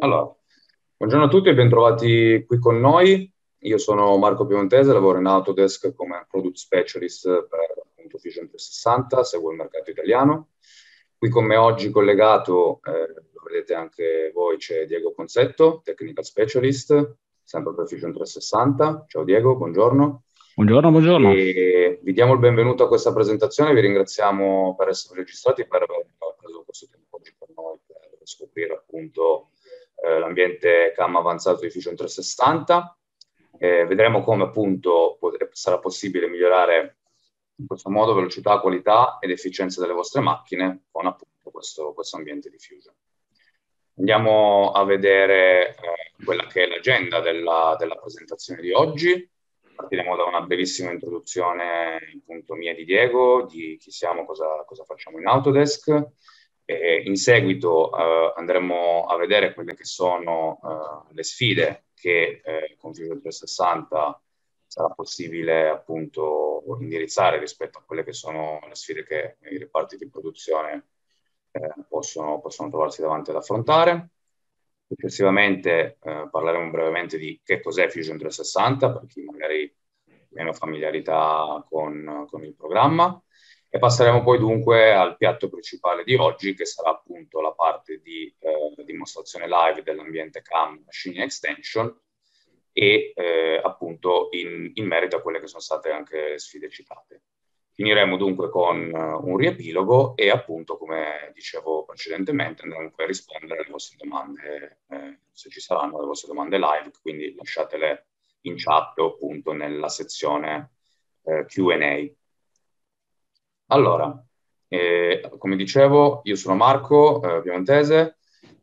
Allora, buongiorno a tutti e bentrovati qui con noi. Io sono Marco Piemontese, lavoro in Autodesk come Product Specialist per appunto, Fusion 360, seguo il mercato italiano. Qui con me oggi collegato, eh, lo vedete anche voi, c'è Diego Consetto, Technical Specialist, sempre per Fusion 360. Ciao Diego, buongiorno. Buongiorno, buongiorno. E vi diamo il benvenuto a questa presentazione, vi ringraziamo per essere registrati e per aver preso questo tempo oggi con noi per scoprire appunto eh, l'ambiente CAM avanzato edificio 360. Eh, vedremo come appunto pot- sarà possibile migliorare in questo modo velocità, qualità ed efficienza delle vostre macchine con appunto questo, questo ambiente di fusion. Andiamo a vedere eh, quella che è l'agenda della, della, presentazione di oggi. Partiremo da una bellissima introduzione appunto mia di Diego, di chi siamo, cosa, cosa facciamo in Autodesk. E in seguito eh, andremo a vedere quelle che sono eh, le sfide che eh, con Fusion 360 sarà possibile appunto indirizzare rispetto a quelle che sono le sfide che i reparti di produzione eh, possono, possono, trovarsi davanti ad affrontare. Successivamente eh, parleremo brevemente di che cos'è Fusion 360 per chi magari ha meno familiarità con, con il programma e passeremo poi dunque al piatto principale di oggi, che sarà appunto la parte di eh, dimostrazione live dell'ambiente CAM Machine Extension e eh, appunto in, in, merito a quelle che sono state anche le sfide citate. Finiremo dunque con eh, un riepilogo e appunto, come dicevo precedentemente, andremo poi a rispondere alle vostre domande, eh, se ci saranno le vostre domande live, quindi lasciatele in chat o appunto nella sezione eh, Q&A. Allora, eh, come dicevo, io sono Marco eh, Piemontese,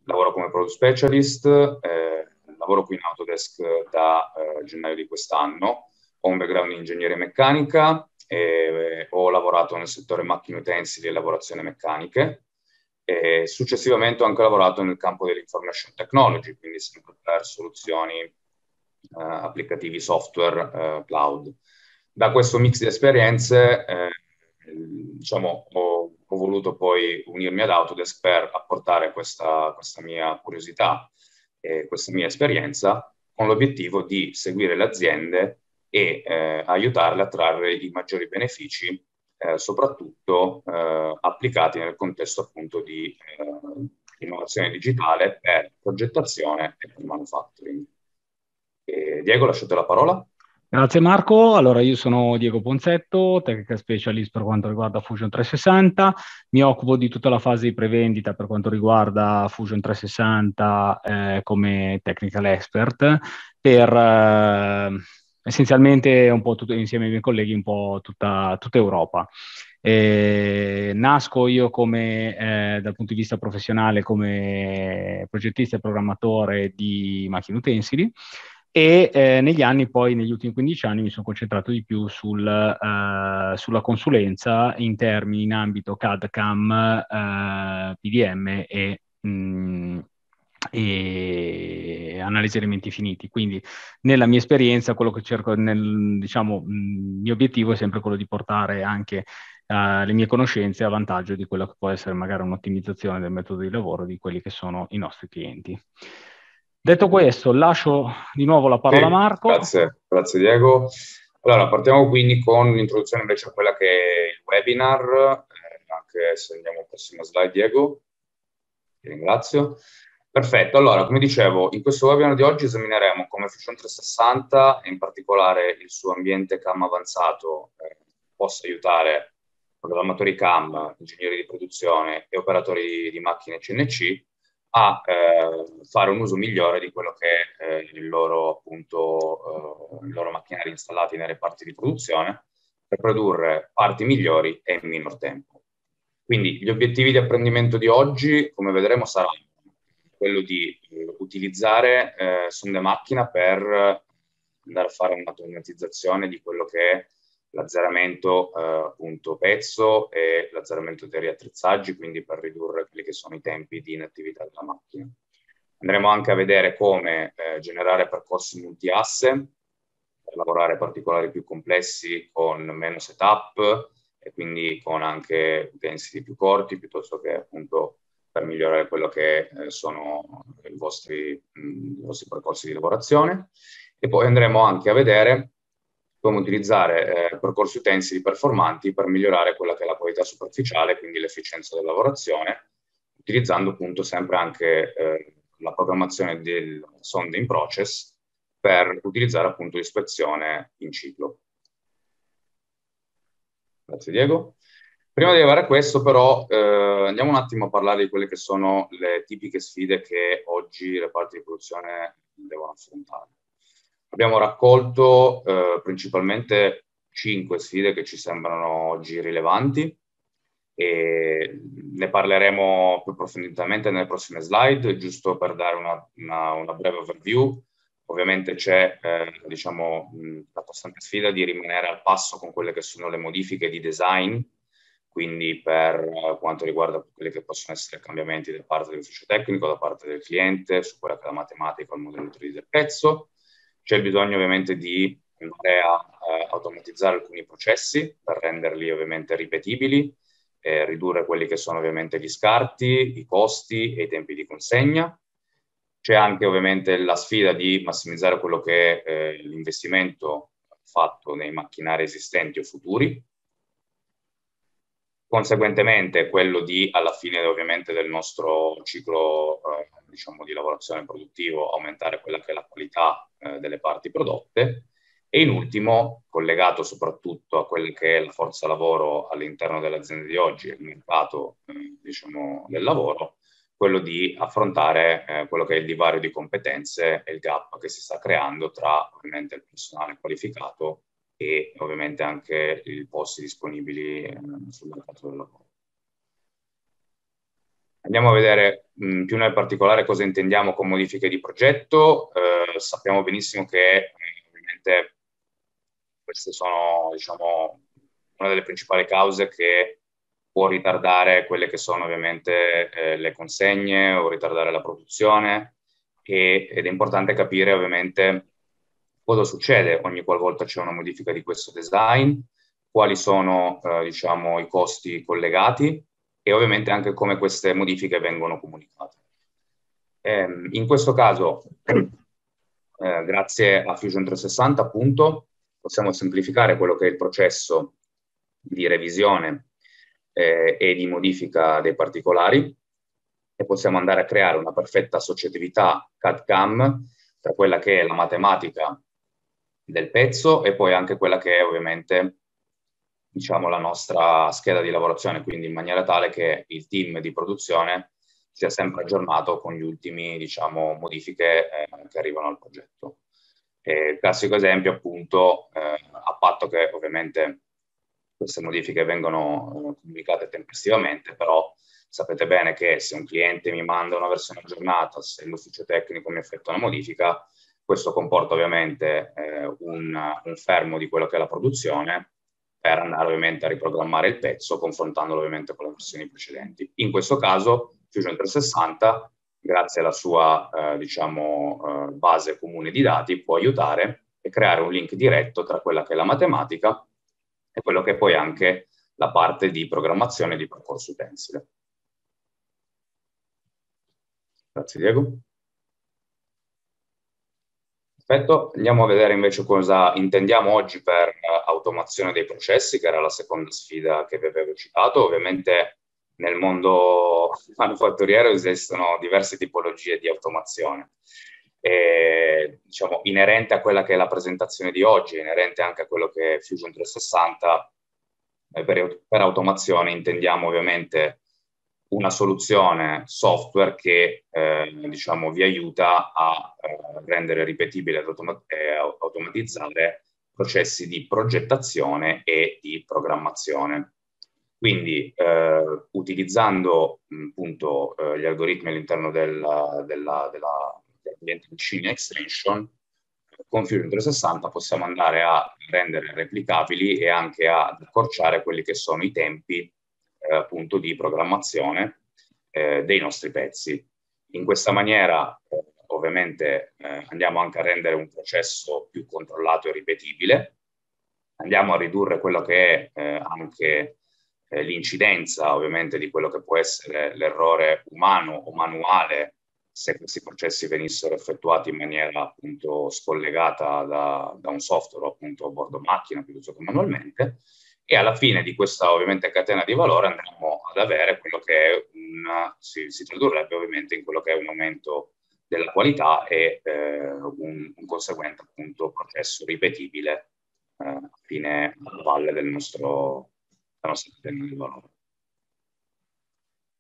lavoro come product specialist, eh, lavoro qui in Autodesk da eh, gennaio di quest'anno, ho un background in ingegneria meccanica, e, eh, ho lavorato nel settore macchine utensili e lavorazione meccaniche e successivamente ho anche lavorato nel campo dell'information technology, quindi sempre per soluzioni eh, applicativi software cloud. Da questo mix di esperienze Ehm, diciamo, ho, ho, voluto poi unirmi ad Autodesk per apportare questa, questa mia curiosità e questa mia esperienza con l'obiettivo di seguire le aziende e eh, aiutarle a trarre i maggiori benefici, eh, soprattutto eh, applicati nel contesto appunto di eh, innovazione digitale per progettazione e per manufacturing. E eh, Diego, lasciate la parola. Grazie Marco, allora io sono Diego Ponzetto, Technical Specialist per quanto riguarda Fusion 360, mi occupo di tutta la fase di prevendita per quanto riguarda Fusion 360 eh, come technical expert per eh, essenzialmente un po' tutto, insieme ai miei colleghi un po' tutta, tutta Europa. Eh, nasco io come, eh, dal punto di vista professionale come progettista e programmatore di macchine utensili e eh, negli anni poi, negli ultimi 15 anni, mi sono concentrato di più sul, eh, sulla consulenza in termini in ambito CAD, CAM, eh, PDM e, mh, mm, e, analisi elementi finiti. Quindi nella mia esperienza, quello che cerco, nel, diciamo, mh, mm, il mio obiettivo è sempre quello di portare anche eh, le mie conoscenze a vantaggio di quella che può essere magari un'ottimizzazione del metodo di lavoro di quelli che sono i nostri clienti. Detto questo, lascio di nuovo la parola a Marco. Grazie, grazie Diego. Allora, partiamo quindi con l'introduzione invece a quella che è il webinar, eh, anche se andiamo al prossimo slide, Diego. Ti ringrazio. Perfetto, allora, come dicevo, in questo webinar di oggi esamineremo come Fusion 360 e in particolare il suo ambiente CAM avanzato eh, possa aiutare programmatori CAM, ingegneri di produzione e operatori di macchine CNC a eh, fare un uso migliore di quello che è eh, il loro, appunto, eh, il loro macchinario installato nei reparti di produzione per produrre parti migliori e in minor tempo. Quindi gli obiettivi di apprendimento di oggi, come vedremo, saranno quello di eh, utilizzare eh, sonde macchina per andare a fare un'automatizzazione di quello che è l'azzeramento eh, appunto pezzo e l'azzeramento dei riattrezzaggi, quindi per ridurre quelli che sono i tempi di inattività della macchina. Andremo anche a vedere come eh, generare percorsi multiasse, per lavorare particolari più complessi con meno setup e quindi con anche utensili più corti, piuttosto che appunto per migliorare quello che eh, sono i vostri, mh, mm, i vostri percorsi di lavorazione. E poi andremo anche a vedere come utilizzare eh, percorsi utensili performanti per migliorare quella che è la qualità superficiale, quindi l'efficienza della lavorazione, utilizzando appunto sempre anche eh, la programmazione del sonde in process per utilizzare appunto l'ispezione in ciclo. Grazie Diego. Prima di arrivare a questo però eh, andiamo un attimo a parlare di quelle che sono le tipiche sfide che oggi le parti di produzione devono affrontare. Abbiamo raccolto eh, principalmente cinque sfide che ci sembrano oggi rilevanti e ne parleremo più approfonditamente nelle prossime slide, giusto per dare una, una, una breve overview. Ovviamente c'è eh, diciamo, la costante sfida di rimanere al passo con quelle che sono le modifiche di design, quindi per eh, quanto riguarda quelli che possono essere cambiamenti da parte dell'ufficio tecnico, da parte del cliente, su quella che è la matematica il modello di utilizzo del pezzo, c'è bisogno ovviamente di andare a eh, automatizzare alcuni processi per renderli ovviamente ripetibili, eh, ridurre quelli che sono ovviamente gli scarti, i costi e i tempi di consegna. C'è anche ovviamente la sfida di massimizzare quello che è eh, l'investimento fatto nei macchinari esistenti o futuri, conseguentemente quello di, alla fine ovviamente del nostro ciclo eh, diciamo, di lavorazione produttivo, aumentare quella che è la qualità eh, delle parti prodotte. E in ultimo, collegato soprattutto a quello che è la forza lavoro all'interno dell'azienda di oggi, il mercato eh, diciamo, del lavoro, quello di affrontare eh, quello che è il divario di competenze e il gap che si sta creando tra ovviamente il personale qualificato e ovviamente anche i posti disponibili eh, sul mercato del lavoro. Andiamo a vedere mh, più nel particolare cosa intendiamo con modifiche di progetto. Eh, sappiamo benissimo che eh, ovviamente queste sono diciamo, una delle principali cause che può ritardare quelle che sono ovviamente eh, le consegne o ritardare la produzione e, ed è importante capire ovviamente cosa succede ogni qualvolta c'è una modifica di questo design, quali sono eh, diciamo, i costi collegati e ovviamente anche come queste modifiche vengono comunicate. Ehm, in questo caso, eh, grazie a Fusion 360, appunto, possiamo semplificare quello che è il processo di revisione eh, e di modifica dei particolari e possiamo andare a creare una perfetta associatività CAD-CAM tra quella che è la matematica del pezzo e poi anche quella che è ovviamente diciamo, la nostra scheda di lavorazione, quindi in maniera tale che il team di produzione sia sempre aggiornato con gli ultimi diciamo, modifiche eh, che arrivano al progetto. E il classico esempio appunto, eh, a patto che ovviamente queste modifiche vengano eh, comunicate tempestivamente, però sapete bene che se un cliente mi manda una versione aggiornata, se l'ufficio tecnico mi effettua una modifica, questo comporta ovviamente eh, un, un, fermo di quello che è la produzione per andare ovviamente a riprogrammare il pezzo confrontandolo ovviamente con le versioni precedenti. In questo caso Fusion 360, grazie alla sua eh, diciamo, eh, base comune di dati, può aiutare e creare un link diretto tra quella che è la matematica e quello che è poi anche la parte di programmazione di percorso utensile. Grazie Diego. Perfetto, andiamo a vedere invece cosa intendiamo oggi per eh, automazione dei processi, che era la seconda sfida che vi avevo citato. Ovviamente nel mondo manufatturiero esistono diverse tipologie di automazione. E, diciamo, inerente a quella che è la presentazione di oggi, inerente anche a quello che è Fusion 360, eh, per, per automazione intendiamo ovviamente una soluzione software che eh, diciamo, vi aiuta a eh, rendere ripetibile ed automa- automatizzare processi di progettazione e di programmazione. Quindi eh, utilizzando mh, appunto eh, gli algoritmi all'interno della, della, della, dell'ambiente di Cine Extension, con Fusion 360 possiamo andare a rendere replicabili e anche ad accorciare quelli che sono i tempi eh, appunto di programmazione eh, dei nostri pezzi. In questa maniera eh, ovviamente eh, andiamo anche a rendere un processo più controllato e ripetibile, andiamo a ridurre quello che è eh, anche eh, l'incidenza ovviamente di quello che può essere l'errore umano o manuale se questi processi venissero effettuati in maniera appunto scollegata da, da un software appunto a bordo macchina piuttosto che manualmente e alla fine di questa ovviamente catena di valore andremo ad avere quello che è un, si, si tradurrebbe ovviamente in quello che è un aumento della qualità e eh, un, un, conseguente appunto processo ripetibile eh, fine alla valle del nostro, della nostra catena di valore.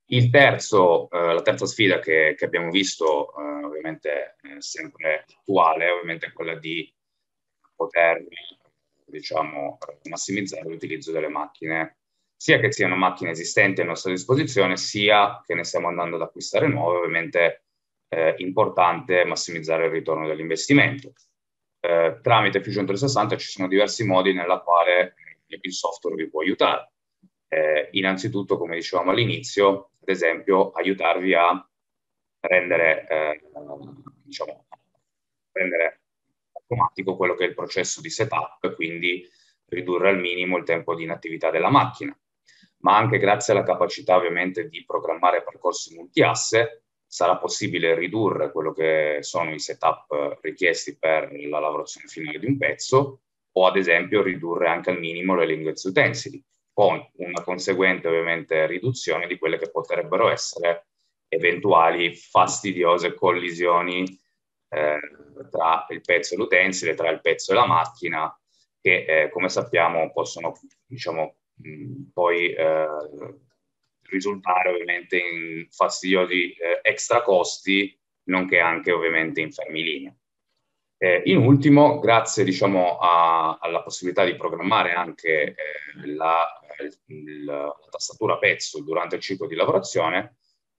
Il Terzo, eh, la terza sfida che, che abbiamo visto, eh, ovviamente eh, sempre attuale, ovviamente è quella di poter diciamo, massimizzare l'utilizzo delle macchine, sia che siano macchine esistenti a nostra disposizione, sia che ne stiamo andando ad acquistare nuove, ovviamente eh, importante massimizzare il ritorno dell'investimento. Eh, tramite Fusion 360 ci sono diversi modi nella quale il software vi può aiutare. Eh, innanzitutto, come dicevamo all'inizio, ad esempio, aiutarvi a rendere, eh, diciamo, rendere automatico quello che è il processo di setup, quindi ridurre al minimo il tempo di inattività della macchina. Ma anche grazie alla capacità ovviamente di programmare percorsi multiasse, sarà possibile ridurre quello che sono i setup richiesti per la lavorazione finale di un pezzo o ad esempio ridurre anche al minimo le lingue utensili, con una conseguente ovviamente riduzione di quelle che potrebbero essere eventuali fastidiose collisioni eh, tra il pezzo e l'utensile, tra il pezzo e la macchina, che eh, come sappiamo possono diciamo, mh, poi eh, risultare ovviamente in fastidiosi eh, extra costi, nonché anche ovviamente in fermi linea. Eh, in ultimo, grazie diciamo, a, alla possibilità di programmare anche eh, la, il, la tastatura pezzo durante il ciclo di lavorazione,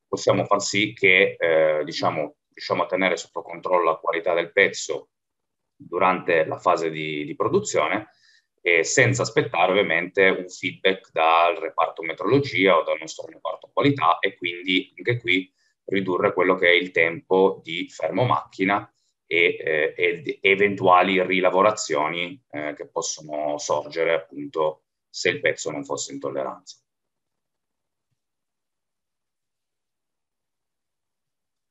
possiamo far sì che eh, diciamo, riusciamo a tenere sotto controllo la qualità del pezzo durante la fase di, di produzione e senza aspettare ovviamente un feedback dal reparto metrologia o dal nostro reparto qualità e quindi anche qui ridurre quello che è il tempo di fermo macchina e, eh, ed eventuali rilavorazioni eh, che possono sorgere appunto se il pezzo non fosse in tolleranza.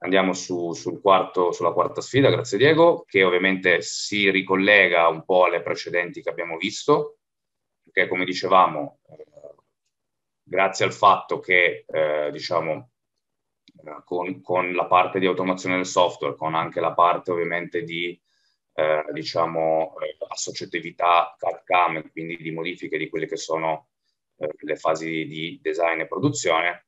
Andiamo su, sul quarto, sulla quarta sfida, grazie Diego, che ovviamente si ricollega un po' alle precedenti che abbiamo visto, che come dicevamo, eh, grazie al fatto che eh, diciamo, eh, con, con, la parte di automazione del software, con anche la parte ovviamente di eh, diciamo, associatività CAD-CAM, quindi di modifiche di quelle che sono le fasi di design e produzione,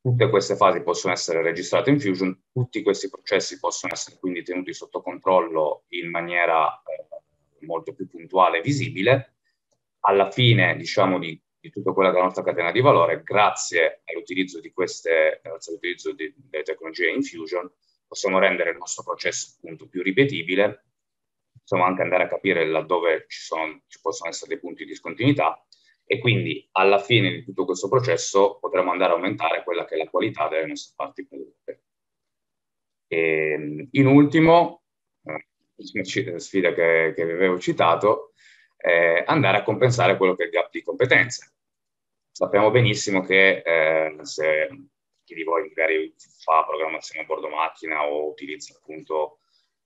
Tutte queste fasi possono essere registrate in Fusion, tutti questi processi possono essere quindi tenuti sotto controllo in maniera eh, molto più puntuale e visibile. Alla fine, diciamo, di, di tutta quella della nostra catena di valore, grazie all'utilizzo di queste, grazie all'utilizzo di, delle tecnologie in Fusion, possiamo rendere il nostro processo appunto più ripetibile, possiamo anche andare a capire laddove ci, sono, ci possono essere dei punti di discontinuità e quindi alla fine di tutto questo processo potremo andare a aumentare quella che è la qualità delle nostre parti prodotte. Ehm, in ultimo, eh, sfida che, che, vi avevo citato, eh, andare a compensare quello che è il gap di competenze. Sappiamo benissimo che eh, se chi di voi magari fa programmazione a bordo macchina o utilizza appunto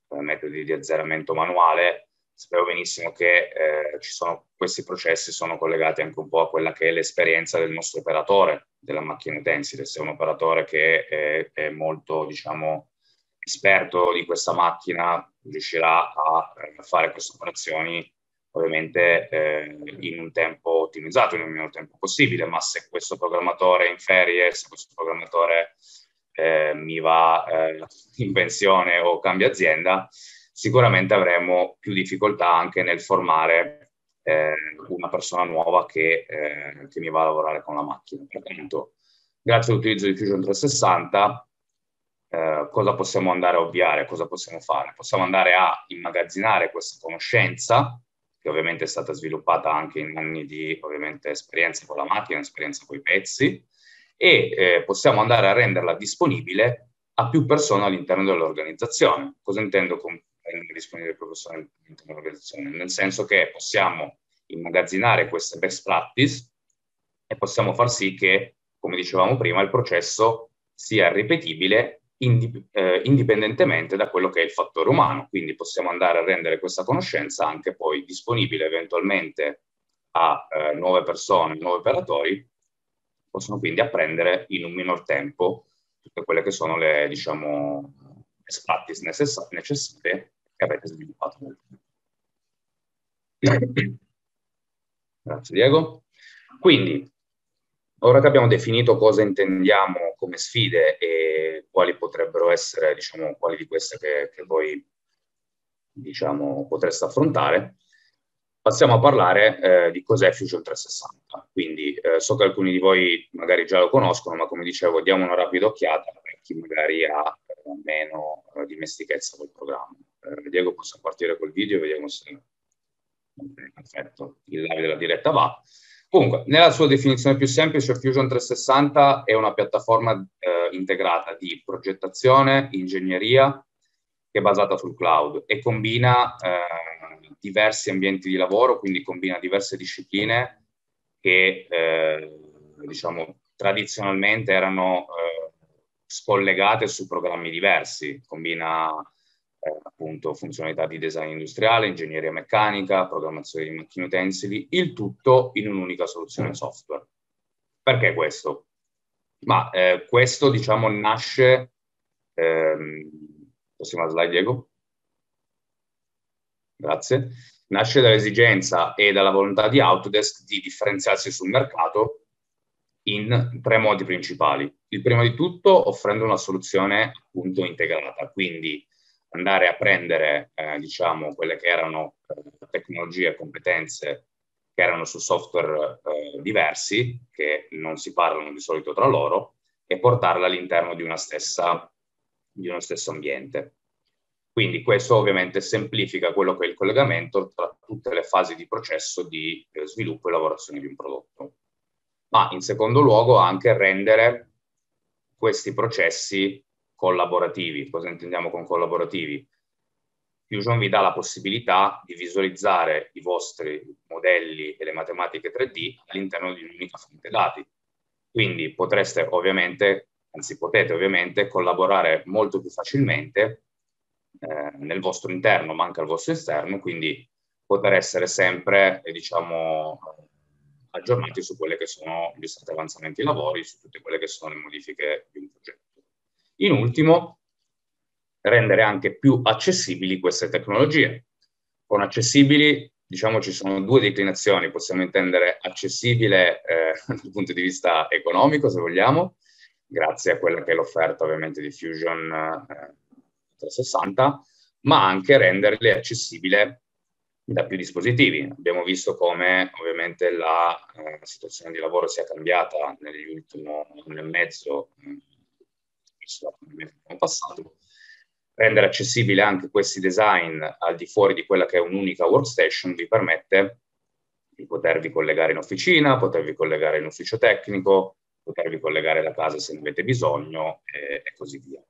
eh, metodi di azzeramento manuale, sapevo benissimo che eh, sono, questi processi sono collegati anche un po' a quella che è l'esperienza del nostro operatore della macchina utensile, se è un operatore che è, è molto, diciamo, esperto di questa macchina riuscirà a, a eh, fare queste operazioni ovviamente eh, in un tempo ottimizzato, nel un minor tempo possibile, ma se questo programmatore è in ferie, se questo programmatore eh, mi va eh, in pensione o cambia azienda, sicuramente avremo più difficoltà anche nel formare eh, una persona nuova che, eh, che, mi va a lavorare con la macchina. Pertanto, grazie all'utilizzo di Fusion 360, eh, cosa possiamo andare a ovviare? Cosa possiamo fare? Possiamo andare a immagazzinare questa conoscenza, che ovviamente è stata sviluppata anche in anni di esperienza con la macchina, esperienza con i pezzi, e eh, possiamo andare a renderla disponibile a più persone all'interno dell'organizzazione. Cosa intendo con è per disponibile professionalmente nell'organizzazione, nel senso che possiamo immagazzinare queste best practice e possiamo far sì che, come dicevamo prima, il processo sia ripetibile indip- eh, indipendentemente da quello che è il fattore umano. Quindi possiamo andare a rendere questa conoscenza anche poi disponibile eventualmente a eh, nuove persone, nuovi operatori, possono quindi apprendere in un minor tempo tutte quelle che sono le, diciamo, best practice necessarie che avete sviluppato nel tempo. Grazie Diego. Quindi, ora che abbiamo definito cosa intendiamo come sfide e quali potrebbero essere, diciamo, quali di queste che, che voi, diciamo, potreste affrontare, passiamo a parlare eh, di cos'è Fusion 360. Quindi eh, so che alcuni di voi magari già lo conoscono, ma come dicevo, diamo una rapida occhiata per chi magari ha eh, meno eh, dimestichezza col programma eh, Diego possa partire col video, vediamo se perfetto, il live della diretta va. Comunque, nella sua definizione più semplice, Fusion 360 è una piattaforma eh, integrata di progettazione, ingegneria, che è basata sul cloud e combina eh, diversi ambienti di lavoro, quindi combina diverse discipline che, eh, diciamo, tradizionalmente erano eh, scollegate su programmi diversi. Combina eh, appunto funzionalità di design industriale, ingegneria meccanica, programmazione di macchine utensili, il tutto in un'unica soluzione software. Perché questo? Ma eh, questo diciamo nasce, ehm, prossima slide Diego, grazie, nasce dall'esigenza e dalla volontà di Autodesk di differenziarsi sul mercato in tre modi principali. Il primo di tutto offrendo una soluzione appunto integrata, quindi andare a prendere eh, diciamo, quelle che erano eh, tecnologie e competenze che erano su software eh, diversi, che non si parlano di solito tra loro, e portarle all'interno di, stessa, di uno stesso ambiente. Quindi questo ovviamente semplifica quello che è il collegamento tra tutte le fasi di processo di eh, sviluppo e lavorazione di un prodotto. Ma in secondo luogo anche rendere questi processi collaborativi. Cosa intendiamo con collaborativi? Fusion vi dà la possibilità di visualizzare i vostri modelli e le matematiche 3D all'interno di un'unica fonte dati. Quindi potreste ovviamente, anzi potete ovviamente, collaborare molto più facilmente eh, nel vostro interno, ma anche al vostro esterno, quindi poter essere sempre, eh, diciamo, aggiornati su quelli che sono gli stati avanzamenti dei lavori, su tutte quelle che sono le modifiche di un progetto. In ultimo, rendere anche più accessibili queste tecnologie. Con accessibili, diciamo, ci sono due declinazioni, possiamo intendere accessibile eh, dal punto di vista economico, se vogliamo, grazie a quella che è l'offerta ovviamente di Fusion eh, 360, ma anche renderle accessibili da più dispositivi. Abbiamo visto come ovviamente la eh, situazione di lavoro sia cambiata negli ultimi anni e mezzo, eh, sulla pandemia passato, rendere accessibile anche questi design al di fuori di quella che è un'unica workstation vi permette di potervi collegare in officina, potervi collegare in ufficio tecnico, potervi collegare da casa se ne avete bisogno e, e così via.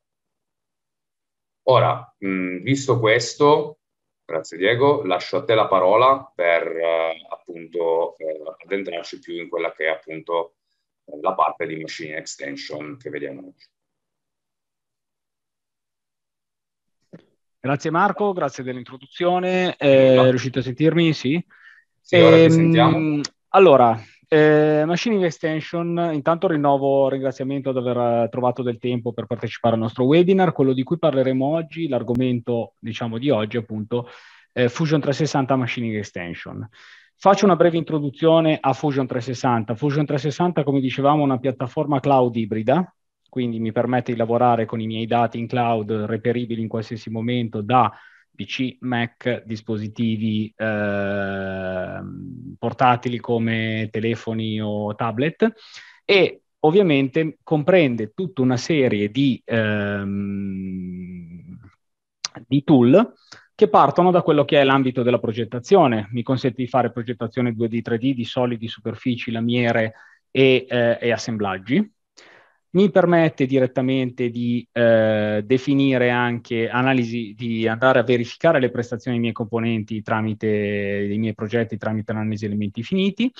Ora, mh, mm, visto questo, grazie Diego, lascio a te la parola per eh, appunto eh, addentrarci più in quella che è appunto eh, la parte di machine extension che vediamo oggi. Grazie Marco, grazie dell'introduzione. Eh, no. Riuscite a sentirmi? Sì. sì ehm, allora, eh, Machining Extension, intanto rinnovo il ringraziamento ad aver eh, trovato del tempo per partecipare al nostro webinar. Quello di cui parleremo oggi, l'argomento diciamo di oggi appunto, è eh, Fusion 360 Machining Extension. Faccio una breve introduzione a Fusion 360. Fusion 360, come dicevamo, è una piattaforma cloud ibrida quindi mi permette di lavorare con i miei dati in cloud reperibili in qualsiasi momento da PC, Mac, dispositivi eh, portatili come telefoni o tablet e ovviamente comprende tutta una serie di, ehm, di tool che partono da quello che è l'ambito della progettazione. Mi consente di fare progettazione 2D, 3D di solidi, superfici, lamiere e, eh, e assemblaggi mi permette direttamente di eh, definire anche analisi, di andare a verificare le prestazioni dei miei componenti tramite i miei progetti, tramite l'analisi elementi finiti.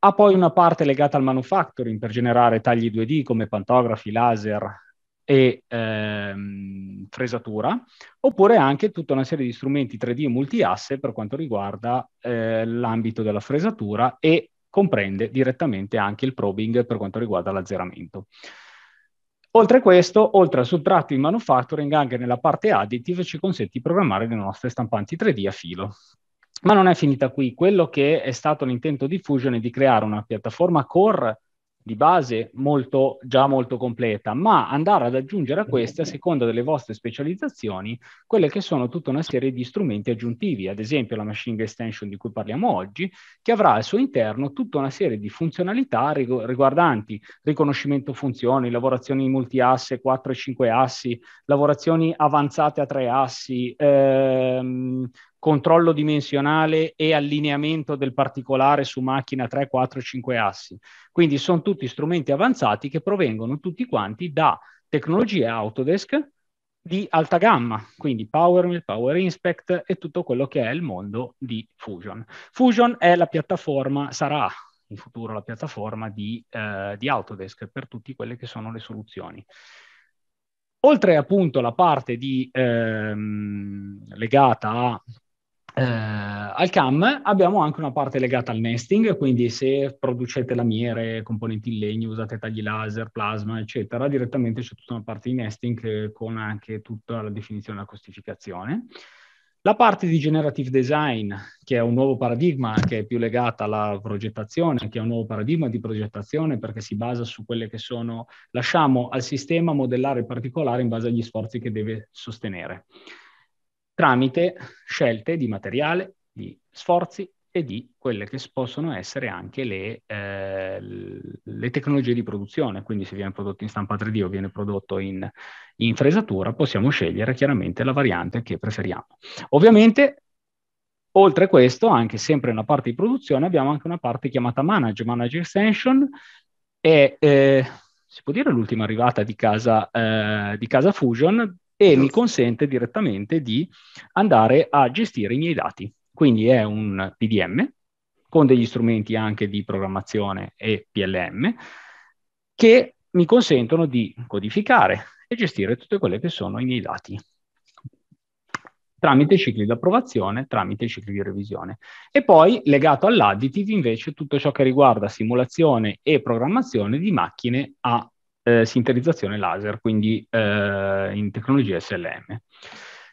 Ha poi una parte legata al manufacturing per generare tagli 2D come pantografi, laser e ehm, fresatura, oppure anche tutta una serie di strumenti 3D e multiasse per quanto riguarda eh, l'ambito della fresatura e comprende direttamente anche il probing per quanto riguarda l'azzeramento. Oltre a questo, oltre al sottratto in manufacturing, anche nella parte additive ci consente di programmare le nostre stampanti 3D a filo. Ma non è finita qui. Quello che è stato l'intento di Fusion è di creare una piattaforma core di base molto, già molto completa, ma andare ad aggiungere a queste, a seconda delle vostre specializzazioni, quelle che sono tutta una serie di strumenti aggiuntivi, ad esempio la machine extension di cui parliamo oggi, che avrà al suo interno tutta una serie di funzionalità rigu- riguardanti riconoscimento funzioni, lavorazioni multiasse, 4 e 5 assi, lavorazioni avanzate a tre assi, ehm, controllo dimensionale e allineamento del particolare su macchina 3, 4, 5 assi. Quindi sono tutti strumenti avanzati che provengono tutti quanti da tecnologie Autodesk di alta gamma, quindi PowerMill, Power Inspect e tutto quello che è il mondo di Fusion. Fusion è la piattaforma, sarà in futuro la piattaforma di, eh, di Autodesk per tutte quelle che sono le soluzioni. Oltre appunto alla parte di, ehm, legata a eh, al CAM abbiamo anche una parte legata al nesting, quindi se producete lamiere, componenti in legno, usate tagli laser, plasma, eccetera, direttamente c'è tutta una parte di nesting con anche tutta la definizione e la costificazione. La parte di generative design, che è un nuovo paradigma, che è più legata alla progettazione, che è un nuovo paradigma di progettazione perché si basa su quelle che sono, lasciamo al sistema modellare il particolare in base agli sforzi che deve sostenere tramite scelte di materiale, di sforzi e di quelle che possono essere anche le, eh, le tecnologie di produzione. Quindi se viene prodotto in stampa 3D o viene prodotto in, in fresatura, possiamo scegliere chiaramente la variante che preferiamo. Ovviamente Oltre a questo, anche sempre nella parte di produzione, abbiamo anche una parte chiamata Manage, Manage Extension, e eh, si può dire l'ultima arrivata di casa, eh, di casa Fusion, e mi consente direttamente di andare a gestire i miei dati. Quindi è un PDM con degli strumenti anche di programmazione e PLM che mi consentono di codificare e gestire tutte quelle che sono i miei dati tramite cicli di approvazione, tramite cicli di revisione. E poi legato all'additive invece tutto ciò che riguarda simulazione e programmazione di macchine a eh, sinterizzazione laser, quindi eh, in tecnologia SLM.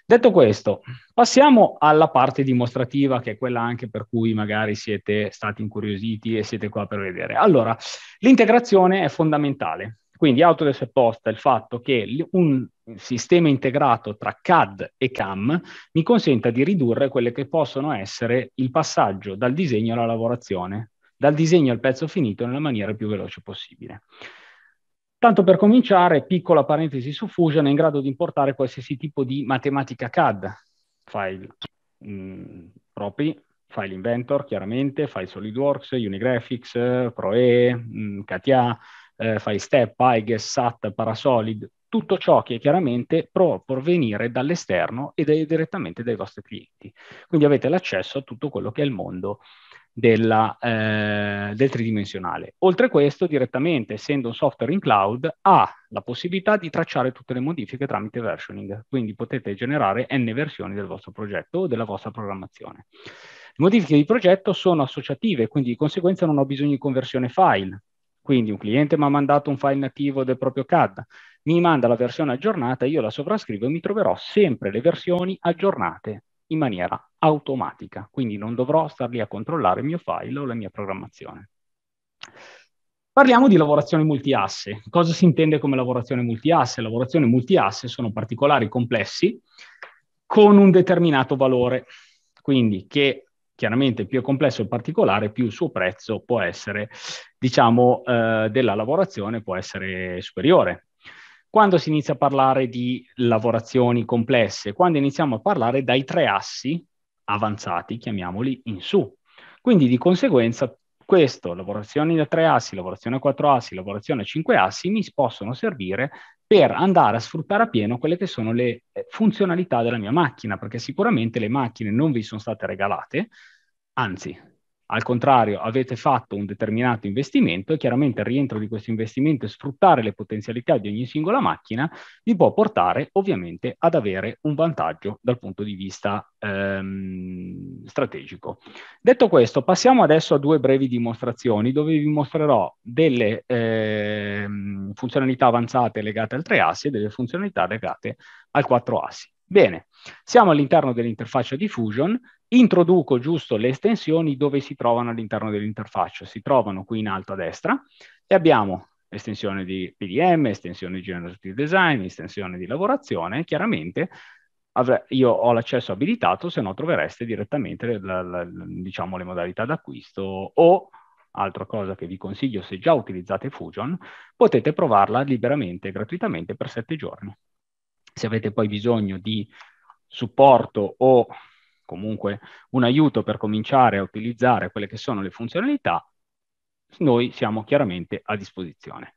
Detto questo, passiamo alla parte dimostrativa, che è quella anche per cui magari siete stati incuriositi e siete qua per vedere. Allora, l'integrazione è fondamentale. Quindi Autodesk è posta il fatto che un sistema integrato tra CAD e CAM mi consenta di ridurre quelle che possono essere il passaggio dal disegno alla lavorazione, dal disegno al pezzo finito nella maniera più veloce possibile. Tanto per cominciare, piccola parentesi su Fusion, è in grado di importare qualsiasi tipo di matematica CAD, file mh, mm, propri, file inventor chiaramente, file SolidWorks, Unigraphics, ProE, mh, mm, KTA, eh, file step, IGES, SAT, Parasolid, tutto ciò che chiaramente può provenire dall'esterno e direttamente dai vostri clienti. Quindi avete l'accesso a tutto quello che è il mondo della, eh, del tridimensionale. Oltre a questo, direttamente, essendo un software in cloud, ha la possibilità di tracciare tutte le modifiche tramite versioning, quindi potete generare n versioni del vostro progetto o della vostra programmazione. Le modifiche di progetto sono associative, quindi di conseguenza non ho bisogno di conversione file. Quindi un cliente mi ha mandato un file nativo del proprio CAD, mi manda la versione aggiornata, io la sovrascrivo e mi troverò sempre le versioni aggiornate in maniera automatica, quindi non dovrò star lì a controllare il mio file o la mia programmazione. Parliamo di lavorazione multiasse. Cosa si intende come lavorazione multiasse? Lavorazioni multiasse sono particolari complessi con un determinato valore, quindi che chiaramente più è complesso il particolare, più il suo prezzo può essere, diciamo, eh, della lavorazione può essere superiore. Quando si inizia a parlare di lavorazioni complesse? Quando iniziamo a parlare dai tre assi avanzati, chiamiamoli in su. Quindi di conseguenza questo, lavorazioni da tre assi, lavorazione a quattro assi, lavorazione a cinque assi, mi possono servire per andare a sfruttare a pieno quelle che sono le eh, funzionalità della mia macchina, perché sicuramente le macchine non vi sono state regalate, anzi al contrario, avete fatto un determinato investimento e chiaramente il rientro di questo investimento e sfruttare le potenzialità di ogni singola macchina vi può portare ovviamente ad avere un vantaggio dal punto di vista ehm, strategico. Detto questo, passiamo adesso a due brevi dimostrazioni dove vi mostrerò delle ehm, funzionalità avanzate legate al 3 assi e delle funzionalità legate al 4 assi. Bene, siamo all'interno dell'interfaccia di Fusion, introduco giusto le estensioni dove si trovano all'interno dell'interfaccia, si trovano qui in alto a destra e abbiamo estensione di PDM, estensione di generative design, estensione di lavorazione, chiaramente io ho l'accesso abilitato, se no trovereste direttamente la, la, diciamo, le modalità d'acquisto o altra cosa che vi consiglio se già utilizzate Fusion, potete provarla liberamente e gratuitamente per sette giorni. Se avete poi bisogno di supporto o comunque un aiuto per cominciare a utilizzare quelle che sono le funzionalità, noi siamo chiaramente a disposizione.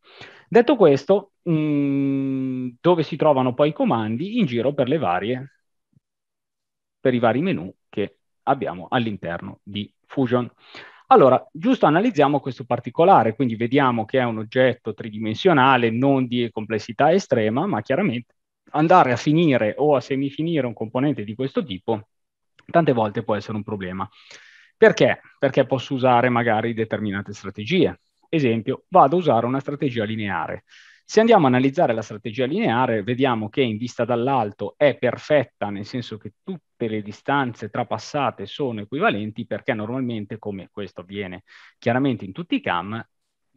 Detto questo, mh, mm, dove si trovano poi i comandi? In giro per, le varie, per i vari menu che abbiamo all'interno di Fusion. Allora, giusto analizziamo questo particolare, quindi vediamo che è un oggetto tridimensionale, non di complessità estrema, ma chiaramente andare a finire o a semifinire un componente di questo tipo tante volte può essere un problema. Perché? Perché posso usare magari determinate strategie. Esempio, vado a usare una strategia lineare. Se andiamo a analizzare la strategia lineare, vediamo che in vista dall'alto è perfetta, nel senso che tutte le distanze trapassate sono equivalenti, perché normalmente, come questo avviene chiaramente in tutti i CAM,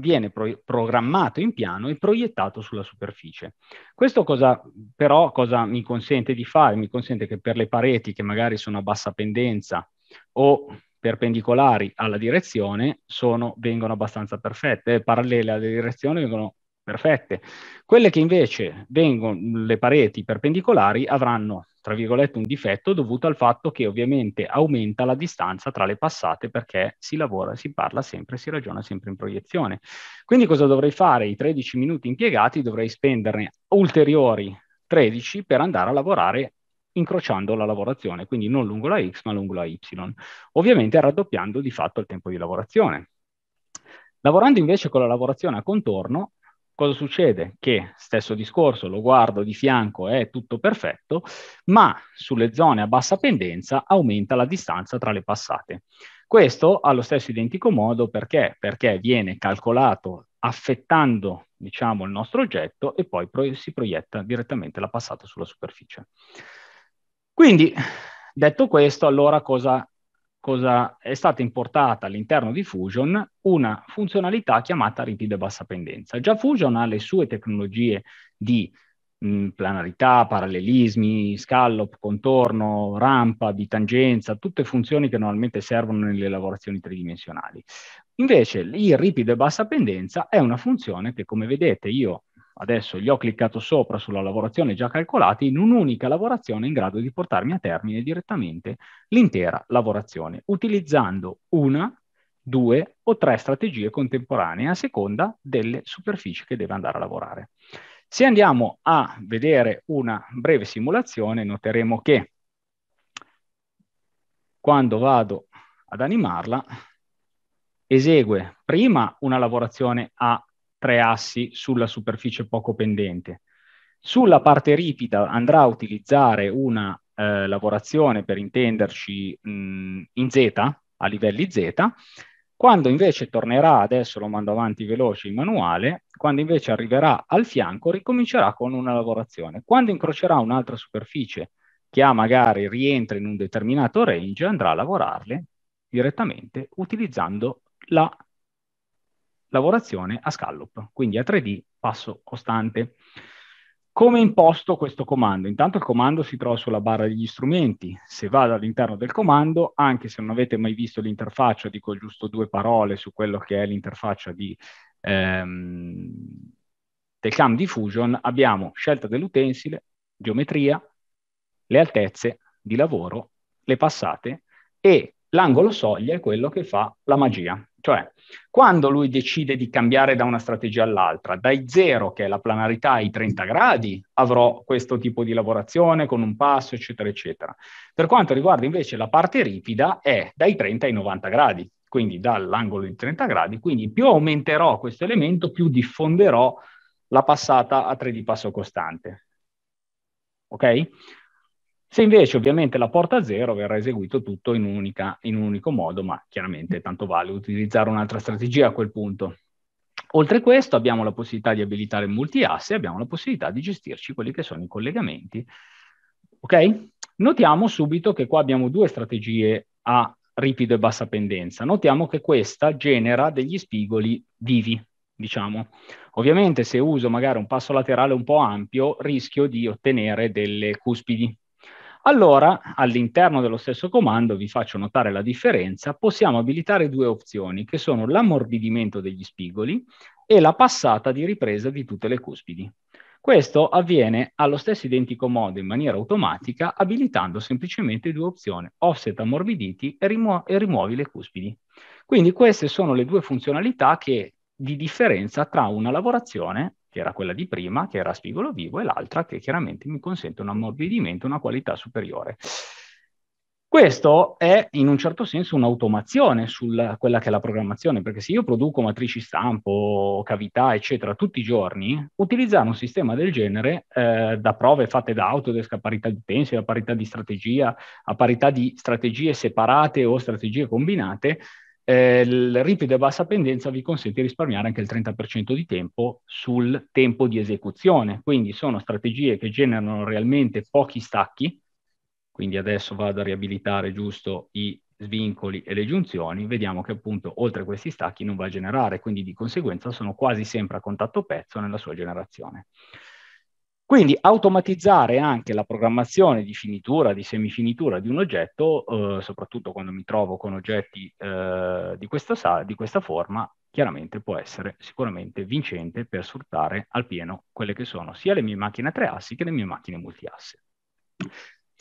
viene pro- programmato in piano e proiettato sulla superficie. Questo cosa, però cosa mi consente di fare? Mi consente che per le pareti che magari sono a bassa pendenza o perpendicolari alla direzione sono, vengono abbastanza perfette, eh, parallele alla direzione vengono perfette. Quelle che invece vengono le pareti perpendicolari avranno, tra virgolette, un difetto dovuto al fatto che ovviamente aumenta la distanza tra le passate perché si lavora, si parla sempre, si ragiona sempre in proiezione. Quindi cosa dovrei fare? I 13 minuti impiegati dovrei spenderne ulteriori 13 per andare a lavorare incrociando la lavorazione, quindi non lungo la x ma lungo la y, ovviamente raddoppiando di fatto il tempo di lavorazione. Lavorando invece con la lavorazione a contorno, Cosa succede? Che stesso discorso, lo guardo di fianco, è tutto perfetto, ma sulle zone a bassa pendenza aumenta la distanza tra le passate. Questo allo stesso identico modo perché? Perché viene calcolato affettando diciamo, il nostro oggetto e poi pro- si proietta direttamente la passata sulla superficie. Quindi, detto questo, allora cosa cosa è stata importata all'interno di Fusion una funzionalità chiamata ripide bassa pendenza. Già Fusion ha le sue tecnologie di mh, mm, planarità, parallelismi, scallop, contorno, rampa, di tangenza, tutte funzioni che normalmente servono nelle lavorazioni tridimensionali. Invece il ripide bassa pendenza è una funzione che, come vedete, io adesso gli ho cliccato sopra sulla lavorazione già calcolata in un'unica lavorazione in grado di portarmi a termine direttamente l'intera lavorazione, utilizzando una, due o tre strategie contemporanee a seconda delle superfici che deve andare a lavorare. Se andiamo a vedere una breve simulazione, noteremo che quando vado ad animarla, esegue prima una lavorazione a tre assi sulla superficie poco pendente. Sulla parte ripida andrà a utilizzare una eh, lavorazione, per intenderci, mh, mm, in Z, a livelli Z, quando invece tornerà, adesso lo mando avanti veloce in manuale, quando invece arriverà al fianco ricomincerà con una lavorazione. Quando incrocerà un'altra superficie che ha magari rientra in un determinato range, andrà a lavorarle direttamente utilizzando la lavorazione a scallop, quindi a 3D passo costante. Come imposto questo comando? Intanto il comando si trova sulla barra degli strumenti. Se vado all'interno del comando, anche se non avete mai visto l'interfaccia, dico giusto due parole su quello che è l'interfaccia di ehm, CAM Diffusion, abbiamo scelta dell'utensile, geometria, le altezze di lavoro, le passate e l'angolo soglia è quello che fa la magia. Cioè, quando lui decide di cambiare da una strategia all'altra, dai zero, che è la planarità, ai 30 gradi, avrò questo tipo di lavorazione con un passo, eccetera, eccetera. Per quanto riguarda invece la parte ripida, è dai 30 ai 90 gradi, quindi dall'angolo di 30 gradi. Quindi più aumenterò questo elemento, più diffonderò la passata a 3 di passo costante. Ok? Se invece ovviamente la porta zero verrà eseguito tutto in, unica, in un unico modo, ma chiaramente tanto vale utilizzare un'altra strategia a quel punto. Oltre a questo abbiamo la possibilità di abilitare multi-asse e abbiamo la possibilità di gestirci quelli che sono i collegamenti. Ok? Notiamo subito che qua abbiamo due strategie a ripido e bassa pendenza. Notiamo che questa genera degli spigoli vivi, diciamo. Ovviamente se uso magari un passo laterale un po' ampio rischio di ottenere delle cuspidi allora, all'interno dello stesso comando, vi faccio notare la differenza, possiamo abilitare due opzioni, che sono l'ammorbidimento degli spigoli e la passata di ripresa di tutte le cuspidi. Questo avviene allo stesso identico modo in maniera automatica abilitando semplicemente due opzioni, offset ammorbiditi e, rimuo e rimuovi le cuspidi. Quindi queste sono le due funzionalità che, di differenza tra una lavorazione che era quella di prima, che era spigolo vivo, e l'altra che chiaramente mi consente un ammorbidimento, una qualità superiore. Questo è in un certo senso un'automazione su quella che è la programmazione, perché se io produco matrici stampo, cavità, eccetera, tutti i giorni, utilizzare un sistema del genere, eh, da prove fatte da Autodesk a parità di pensi, a parità di strategia, a parità di strategie separate o strategie combinate, eh, il ripido e bassa pendenza vi consente di risparmiare anche il 30% di tempo sul tempo di esecuzione, quindi sono strategie che generano realmente pochi stacchi, quindi adesso vado a riabilitare giusto i svincoli e le giunzioni, vediamo che appunto oltre questi stacchi non va a generare, quindi di conseguenza sono quasi sempre a contatto pezzo nella sua generazione. Quindi automatizzare anche la programmazione di finitura, di semifinitura di un oggetto, eh, soprattutto quando mi trovo con oggetti eh, di, questa, di, questa forma, chiaramente può essere sicuramente vincente per sfruttare al pieno quelle che sono sia le mie macchine a tre assi che le mie macchine multiasse.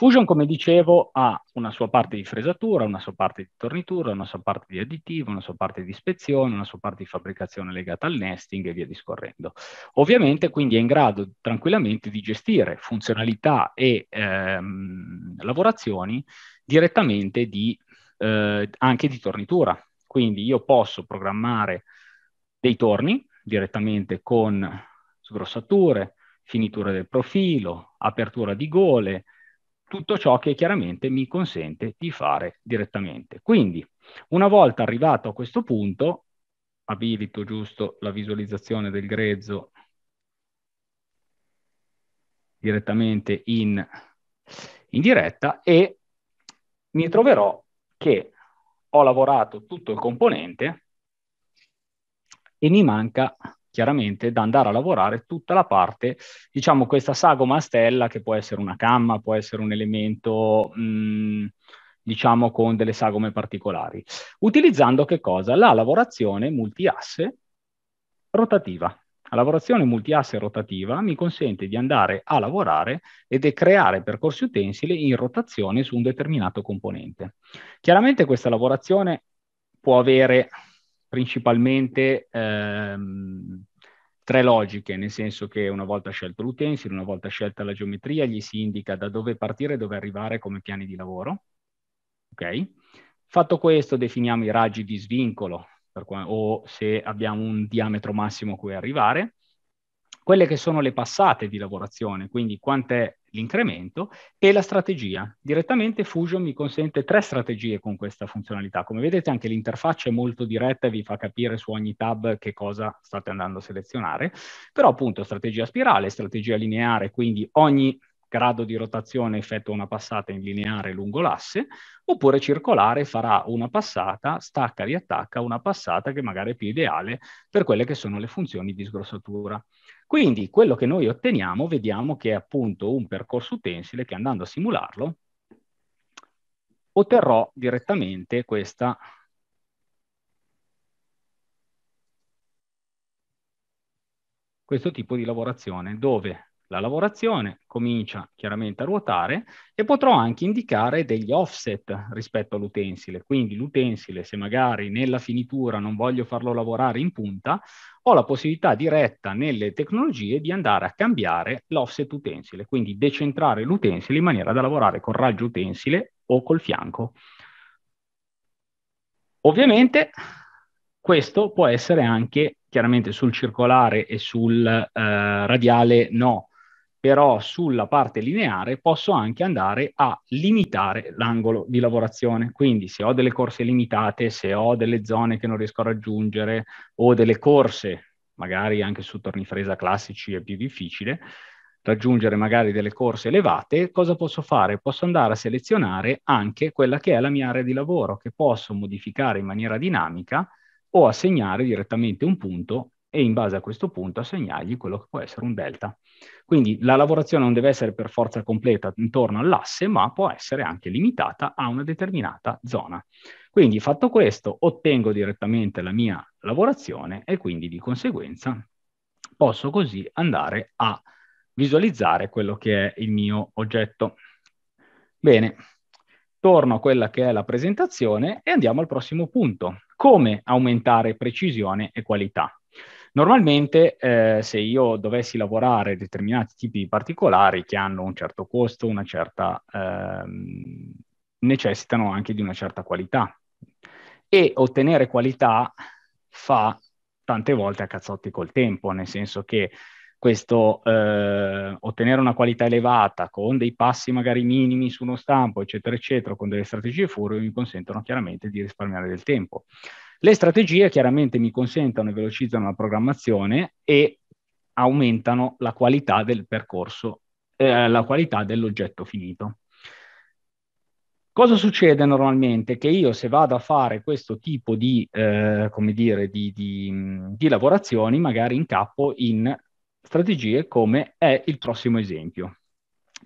Fusion, come dicevo, ha una sua parte di fresatura, una sua parte di tornitura, una sua parte di additivo, una sua parte di ispezione, una sua parte di fabbricazione legata al nesting e via discorrendo. Ovviamente quindi è in grado tranquillamente di gestire funzionalità e ehm, lavorazioni direttamente di, eh, anche di tornitura. Quindi io posso programmare dei torni direttamente con sgrossature, finitura del profilo, apertura di gole, tutto ciò che chiaramente mi consente di fare direttamente. Quindi, una volta arrivato a questo punto, abilito giusto la visualizzazione del grezzo direttamente in, in diretta e mi troverò che ho lavorato tutto il componente e mi manca chiaramente da andare a lavorare tutta la parte, diciamo, questa sagoma a stella che può essere una camma, può essere un elemento, mh, mm, diciamo, con delle sagome particolari. Utilizzando che cosa? La lavorazione multiasse rotativa. La lavorazione multiasse rotativa mi consente di andare a lavorare ed è creare percorsi utensili in rotazione su un determinato componente. Chiaramente questa lavorazione può avere principalmente ehm, tre logiche, nel senso che una volta scelto l'utensile, una volta scelta la geometria, gli si indica da dove partire e dove arrivare come piani di lavoro. Okay? Fatto questo, definiamo i raggi di svincolo qua- o se abbiamo un diametro massimo a cui arrivare. Quelle che sono le passate di lavorazione, quindi quant'è l'incremento e la strategia. Direttamente Fusion mi consente tre strategie con questa funzionalità. Come vedete anche l'interfaccia è molto diretta e vi fa capire su ogni tab che cosa state andando a selezionare, però appunto strategia spirale, strategia lineare, quindi ogni grado di rotazione effettua una passata in lineare lungo l'asse, oppure circolare farà una passata, stacca, riattacca, una passata che magari è più ideale per quelle che sono le funzioni di sgrossatura. Quindi quello che noi otteniamo, vediamo che è appunto un percorso utensile che andando a simularlo, otterrò direttamente questa questo tipo di lavorazione dove la lavorazione comincia chiaramente a ruotare e potrò anche indicare degli offset rispetto all'utensile. Quindi l'utensile, se magari nella finitura non voglio farlo lavorare in punta, ho la possibilità diretta nelle tecnologie di andare a cambiare l'offset utensile, quindi decentrare l'utensile in maniera da lavorare col raggio utensile o col fianco. Ovviamente questo può essere anche chiaramente sul circolare e sul eh, radiale no, però sulla parte lineare posso anche andare a limitare l'angolo di lavorazione. Quindi se ho delle corse limitate, se ho delle zone che non riesco a raggiungere o delle corse, magari anche su torni fresa classici è più difficile, raggiungere magari delle corse elevate, cosa posso fare? Posso andare a selezionare anche quella che è la mia area di lavoro, che posso modificare in maniera dinamica o assegnare direttamente un punto e in base a questo punto assegnargli quello che può essere un delta. Quindi la lavorazione non deve essere per forza completa intorno all'asse, ma può essere anche limitata a una determinata zona. Quindi fatto questo, ottengo direttamente la mia lavorazione e quindi di conseguenza posso così andare a visualizzare quello che è il mio oggetto. Bene, torno a quella che è la presentazione e andiamo al prossimo punto. Come aumentare precisione e qualità? Normalmente eh, se io dovessi lavorare determinati tipi di particolari che hanno un certo costo, una certa, ehm, necessitano anche di una certa qualità. E ottenere qualità fa tante volte a cazzotti col tempo, nel senso che questo eh, ottenere una qualità elevata con dei passi magari minimi su uno stampo, eccetera, eccetera, con delle strategie furbe mi consentono chiaramente di risparmiare del tempo. Le strategie chiaramente mi consentono e velocizzano la programmazione e aumentano la qualità del percorso, eh, la qualità dell'oggetto finito. Cosa succede normalmente? Che io se vado a fare questo tipo di, eh, dire, di, di, di lavorazioni, magari incappo in strategie come è il prossimo esempio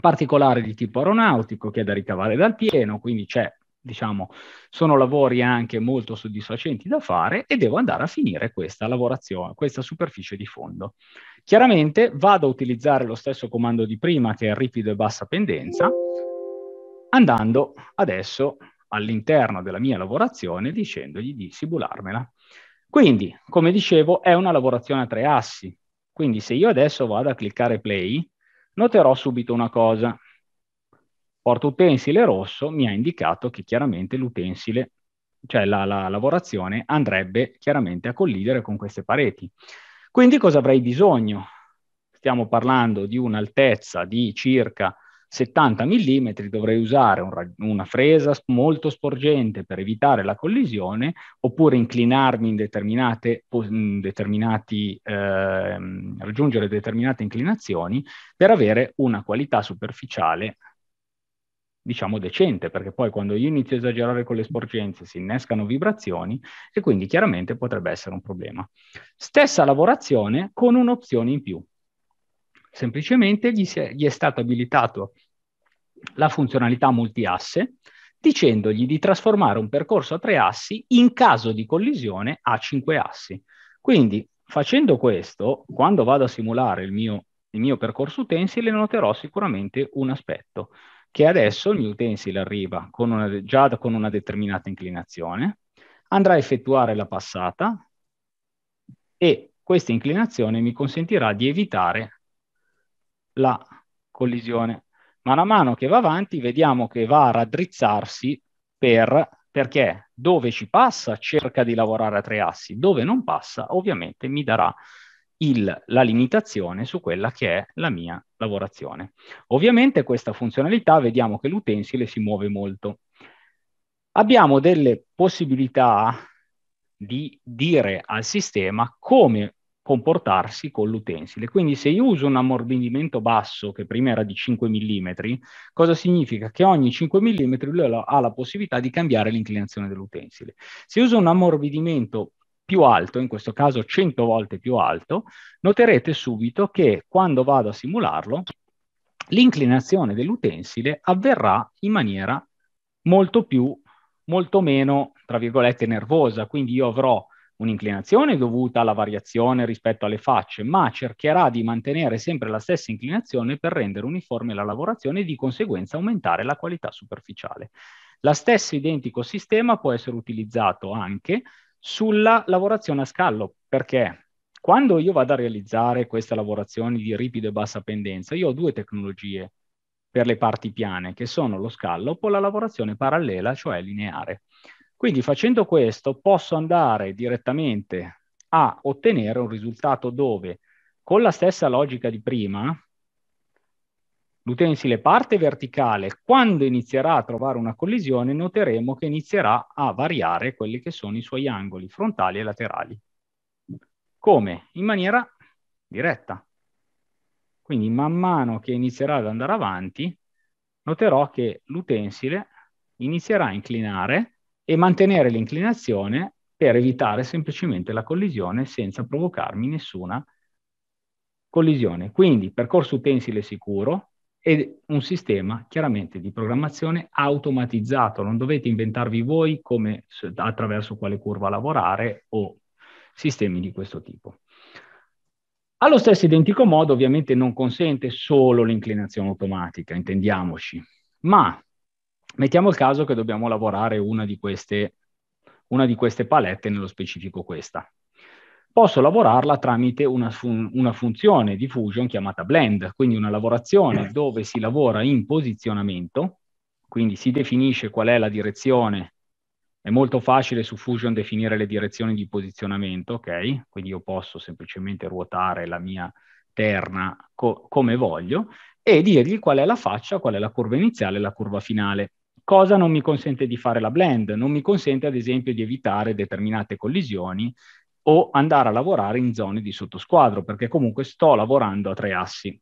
particolare di tipo aeronautico che è da ricavare dal pieno, quindi c'è diciamo, sono lavori anche molto soddisfacenti da fare e devo andare a finire questa lavorazione, questa superficie di fondo. Chiaramente vado a utilizzare lo stesso comando di prima che è ripido e bassa pendenza, andando adesso all'interno della mia lavorazione dicendogli di simularmela. Quindi, come dicevo, è una lavorazione a tre assi. Quindi se io adesso vado a cliccare play, noterò subito una cosa, porta utensile rosso, mi ha indicato che chiaramente l'utensile, cioè la, la lavorazione, andrebbe chiaramente a collidere con queste pareti. Quindi cosa avrei bisogno? Stiamo parlando di un'altezza di circa 70 mm, dovrei usare un, una fresa molto sporgente per evitare la collisione, oppure inclinarmi in, determinate, in determinati, eh, raggiungere determinate inclinazioni per avere una qualità superficiale diciamo decente, perché poi quando io inizio a esagerare con le sporgenze si innescano vibrazioni e quindi chiaramente potrebbe essere un problema. Stessa lavorazione con un'opzione in più. Semplicemente gli, è, gli è stata abilitata la funzionalità multiasse dicendogli di trasformare un percorso a tre assi in caso di collisione a cinque assi. Quindi facendo questo, quando vado a simulare il mio, il mio percorso utensile, noterò sicuramente un aspetto che adesso il mio utensile arriva con una, già con una determinata inclinazione, andrà a effettuare la passata e questa inclinazione mi consentirà di evitare la collisione. Man mano che va avanti vediamo che va a raddrizzarsi per, perché dove ci passa cerca di lavorare a tre assi, dove non passa ovviamente mi darà il, la limitazione su quella che è la mia lavorazione. Ovviamente questa funzionalità vediamo che l'utensile si muove molto. Abbiamo delle possibilità di dire al sistema come comportarsi con l'utensile. Quindi se io uso un ammorbidimento basso, che prima era di 5 mm, cosa significa? Che ogni 5 mm lui ha la possibilità di cambiare l'inclinazione dell'utensile. Se uso un ammorbidimento più alto, in questo caso 100 volte più alto, noterete subito che quando vado a simularlo, l'inclinazione dell'utensile avverrà in maniera molto più, molto meno, tra virgolette, nervosa. Quindi io avrò un'inclinazione dovuta alla variazione rispetto alle facce, ma cercherà di mantenere sempre la stessa inclinazione per rendere uniforme la lavorazione e di conseguenza aumentare la qualità superficiale. La stessa identico sistema può essere utilizzato anche sulla lavorazione a scallo, perché quando io vado a realizzare queste lavorazioni di ripido e bassa pendenza, io ho due tecnologie per le parti piane, che sono lo scallop o la lavorazione parallela, cioè lineare. Quindi facendo questo posso andare direttamente a ottenere un risultato dove con la stessa logica di prima l'utensile parte verticale, quando inizierà a trovare una collisione, noteremo che inizierà a variare quelli che sono i suoi angoli frontali e laterali. Come? In maniera diretta. Quindi man mano che inizierà ad andare avanti, noterò che l'utensile inizierà a inclinare e mantenere l'inclinazione per evitare semplicemente la collisione senza provocarmi nessuna collisione. Quindi percorso utensile sicuro, e un sistema chiaramente di programmazione automatizzato. Non dovete inventarvi voi come, attraverso quale curva lavorare o sistemi di questo tipo. Allo stesso identico modo ovviamente non consente solo l'inclinazione automatica, intendiamoci, ma mettiamo il caso che dobbiamo lavorare una di queste, una di queste palette, nello specifico questa posso lavorarla tramite una, fun- una, funzione di fusion chiamata blend, quindi una lavorazione mm. dove si lavora in posizionamento, quindi si definisce qual è la direzione. È molto facile su Fusion definire le direzioni di posizionamento, ok? Quindi io posso semplicemente ruotare la mia terna co- come voglio e dirgli qual è la faccia, qual è la curva iniziale e la curva finale. Cosa non mi consente di fare la blend? Non mi consente, ad esempio, di evitare determinate collisioni o andare a lavorare in zone di sottosquadro, perché comunque sto lavorando a tre assi.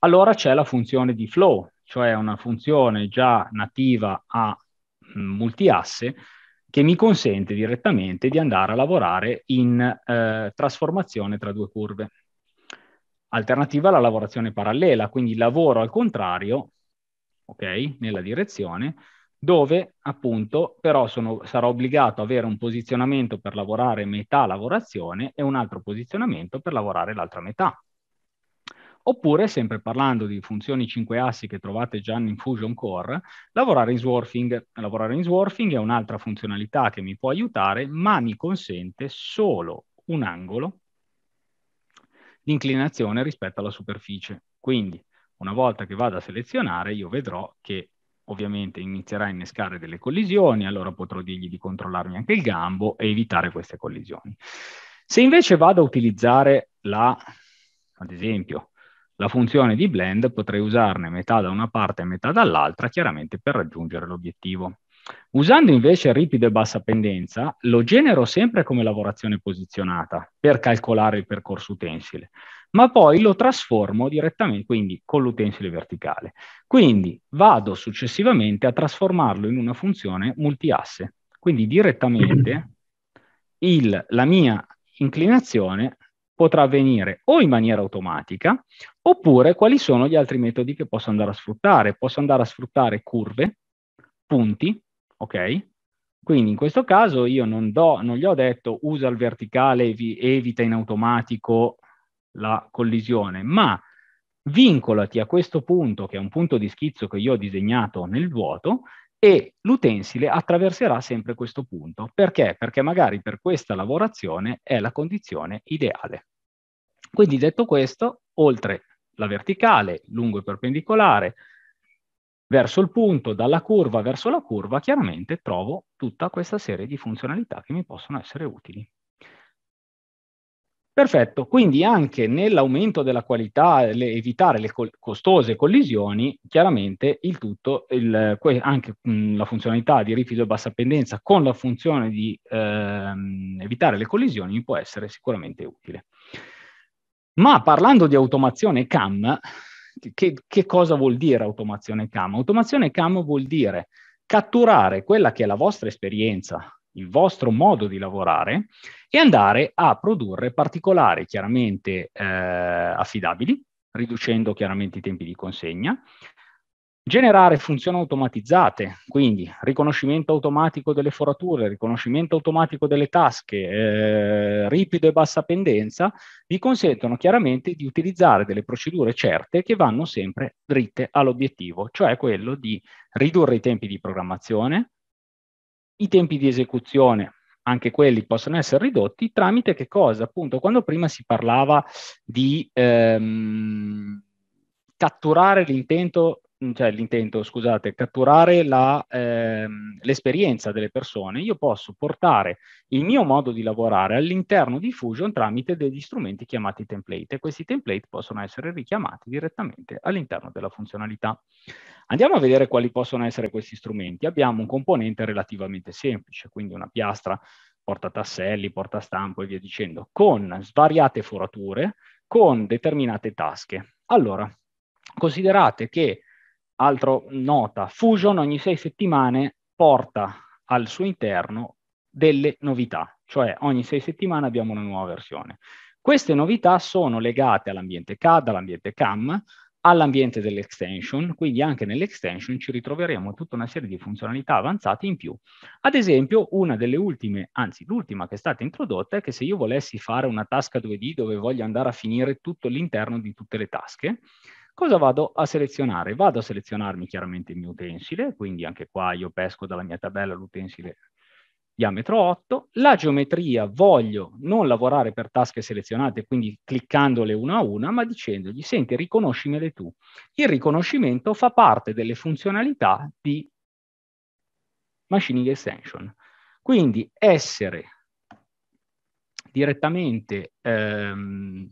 Allora c'è la funzione di flow, cioè una funzione già nativa a mm, multiasse che mi consente direttamente di andare a lavorare in eh, trasformazione tra due curve. Alternativa alla lavorazione parallela, quindi lavoro al contrario, ok, nella direzione, dove appunto però sono, sarò obbligato ad avere un posizionamento per lavorare metà lavorazione e un altro posizionamento per lavorare l'altra metà. Oppure, sempre parlando di funzioni 5 assi che trovate già in Fusion Core, lavorare in Swarfing. Lavorare in Swarfing è un'altra funzionalità che mi può aiutare, ma mi consente solo un angolo di inclinazione rispetto alla superficie. Quindi, una volta che vado a selezionare, io vedrò che ovviamente inizierà a innescare delle collisioni, allora potrò dirgli di controllarmi anche il gambo e evitare queste collisioni. Se invece vado a utilizzare la, ad esempio, la funzione di blend, potrei usarne metà da una parte e metà dall'altra, chiaramente per raggiungere l'obiettivo. Usando invece ripido e bassa pendenza, lo genero sempre come lavorazione posizionata per calcolare il percorso utensile ma poi lo trasformo direttamente, quindi con l'utensile verticale. Quindi vado successivamente a trasformarlo in una funzione multiasse. Quindi direttamente il, la mia inclinazione potrà avvenire o in maniera automatica, oppure quali sono gli altri metodi che posso andare a sfruttare? Posso andare a sfruttare curve, punti, ok? Quindi in questo caso io non, do, non gli ho detto usa il verticale evita in automatico la collisione, ma vincolati a questo punto, che è un punto di schizzo che io ho disegnato nel vuoto, e l'utensile attraverserà sempre questo punto. Perché? Perché magari per questa lavorazione è la condizione ideale. Quindi detto questo, oltre la verticale, lungo e perpendicolare, verso il punto, dalla curva verso la curva, chiaramente trovo tutta questa serie di funzionalità che mi possono essere utili. Perfetto, quindi anche nell'aumento della qualità, le, evitare le col- costose collisioni, chiaramente il tutto, il, que- anche mh, mm, la funzionalità di rifido e bassa pendenza con la funzione di ehm, evitare le collisioni può essere sicuramente utile. Ma parlando di automazione CAM, che, che cosa vuol dire automazione CAM? Automazione CAM vuol dire catturare quella che è la vostra esperienza il vostro modo di lavorare e andare a produrre particolari chiaramente eh, affidabili, riducendo chiaramente i tempi di consegna, generare funzioni automatizzate, quindi riconoscimento automatico delle forature, riconoscimento automatico delle tasche, eh, ripido e bassa pendenza, vi consentono chiaramente di utilizzare delle procedure certe che vanno sempre dritte all'obiettivo, cioè quello di ridurre i tempi di programmazione, i tempi di esecuzione, anche quelli possono essere ridotti tramite che cosa? Appunto, quando prima si parlava di ehm, catturare l'intento cioè l'intento, scusate, catturare la, ehm, l'esperienza delle persone, io posso portare il mio modo di lavorare all'interno di Fusion tramite degli strumenti chiamati template e questi template possono essere richiamati direttamente all'interno della funzionalità. Andiamo a vedere quali possono essere questi strumenti. Abbiamo un componente relativamente semplice, quindi una piastra porta tasselli, porta stampo e via dicendo, con svariate forature, con determinate tasche. Allora, considerate che Altro nota, Fusion ogni sei settimane porta al suo interno delle novità, cioè ogni sei settimane abbiamo una nuova versione. Queste novità sono legate all'ambiente CAD, all'ambiente CAM, all'ambiente dell'extension, quindi anche nell'extension ci ritroveremo tutta una serie di funzionalità avanzate in più. Ad esempio, una delle ultime, anzi l'ultima che è stata introdotta è che se io volessi fare una tasca 2D dove voglio andare a finire tutto l'interno di tutte le tasche, Cosa vado a selezionare? Vado a selezionarmi chiaramente il mio utensile, quindi anche qua io pesco dalla mia tabella l'utensile diametro 8. La geometria voglio non lavorare per tasche selezionate, quindi cliccandole una a una, ma dicendogli, senti, riconoscimele tu. Il riconoscimento fa parte delle funzionalità di Machining Extension. Quindi essere direttamente, ehm,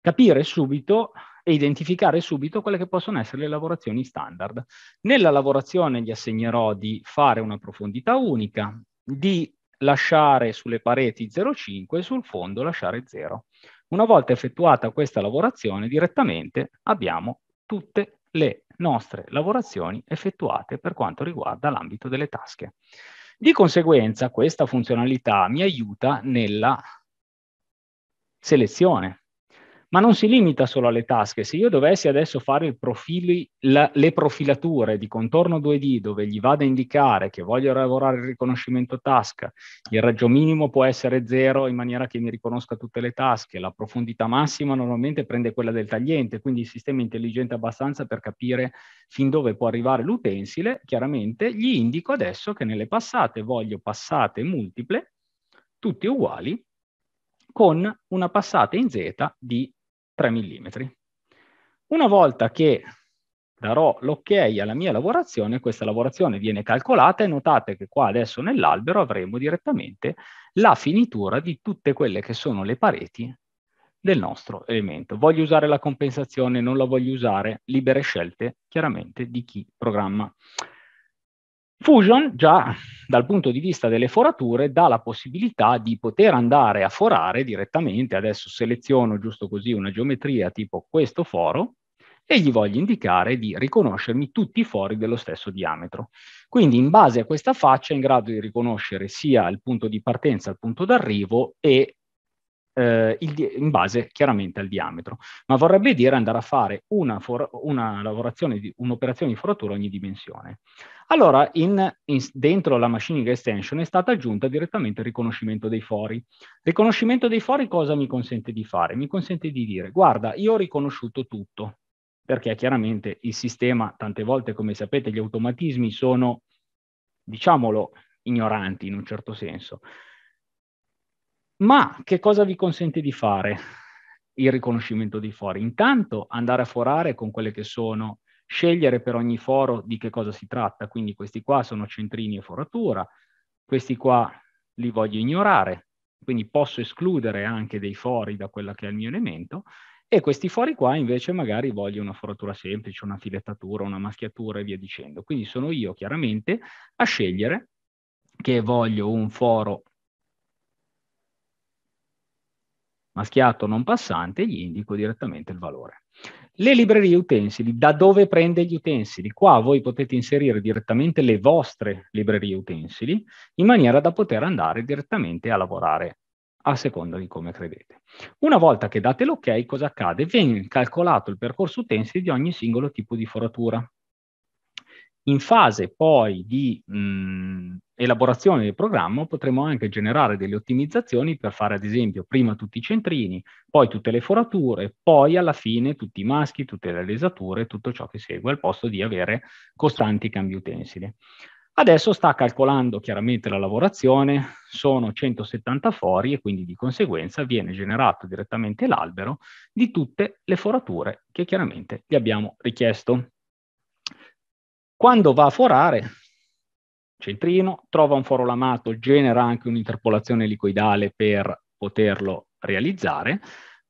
capire subito e identificare subito quelle che possono essere le lavorazioni standard. Nella lavorazione gli assegnerò di fare una profondità unica, di lasciare sulle pareti 0,5 e sul fondo lasciare 0. Una volta effettuata questa lavorazione direttamente abbiamo tutte le nostre lavorazioni effettuate per quanto riguarda l'ambito delle tasche. Di conseguenza questa funzionalità mi aiuta nella selezione ma non si limita solo alle tasche. Se io dovessi adesso fare profili, la, le profilature di contorno 2D dove gli vado a indicare che voglio lavorare il riconoscimento tasca, il raggio minimo può essere zero in maniera che mi riconosca tutte le tasche, la profondità massima normalmente prende quella del tagliente, quindi il sistema è intelligente abbastanza per capire fin dove può arrivare l'utensile, chiaramente gli indico adesso che nelle passate voglio passate multiple, tutte uguali, con una passata in Z di 3 mm. Una volta che darò l'ok ok alla mia lavorazione, questa lavorazione viene calcolata e notate che qua adesso nell'albero avremo direttamente la finitura di tutte quelle che sono le pareti del nostro elemento. Voglio usare la compensazione, non la voglio usare, libere scelte chiaramente di chi programma. Fusion già dal punto di vista delle forature dà la possibilità di poter andare a forare direttamente, adesso seleziono giusto così una geometria tipo questo foro e gli voglio indicare di riconoscermi tutti i fori dello stesso diametro. Quindi in base a questa faccia è in grado di riconoscere sia il punto di partenza, il punto d'arrivo e eh, di- in base chiaramente al diametro, ma vorrebbe dire andare a fare una, for- una lavorazione, di- un'operazione di foratura ogni dimensione. Allora, in, in, dentro la machining extension è stata aggiunta direttamente il riconoscimento dei fori. Il Riconoscimento dei fori cosa mi consente di fare? Mi consente di dire, guarda, io ho riconosciuto tutto, perché chiaramente il sistema, tante volte, come sapete, gli automatismi sono, diciamolo, ignoranti in un certo senso. Ma che cosa vi consente di fare il riconoscimento dei fori? Intanto andare a forare con quelle che sono, scegliere per ogni foro di che cosa si tratta, quindi questi qua sono centrini e foratura, questi qua li voglio ignorare, quindi posso escludere anche dei fori da quella che è il mio elemento, e questi fori qua invece magari voglio una foratura semplice, una filettatura, una maschiatura e via dicendo. Quindi sono io chiaramente a scegliere che voglio un foro maschiato non passante, gli indico direttamente il valore. Le librerie utensili, da dove prende gli utensili? Qua voi potete inserire direttamente le vostre librerie utensili in maniera da poter andare direttamente a lavorare a seconda di come credete. Una volta che date l'ok, cosa accade? Viene calcolato il percorso utensili di ogni singolo tipo di foratura. In fase poi di mh, elaborazione del programma potremo anche generare delle ottimizzazioni per fare ad esempio prima tutti i centrini, poi tutte le forature, poi alla fine tutti i maschi, tutte le lesature, tutto ciò che segue al posto di avere costanti cambi utensili. Adesso sta calcolando chiaramente la lavorazione, sono 170 fori e quindi di conseguenza viene generato direttamente l'albero di tutte le forature che chiaramente gli abbiamo richiesto. Quando va a forare, centrino, trova un foro lamato, genera anche un'interpolazione liquidale per poterlo realizzare,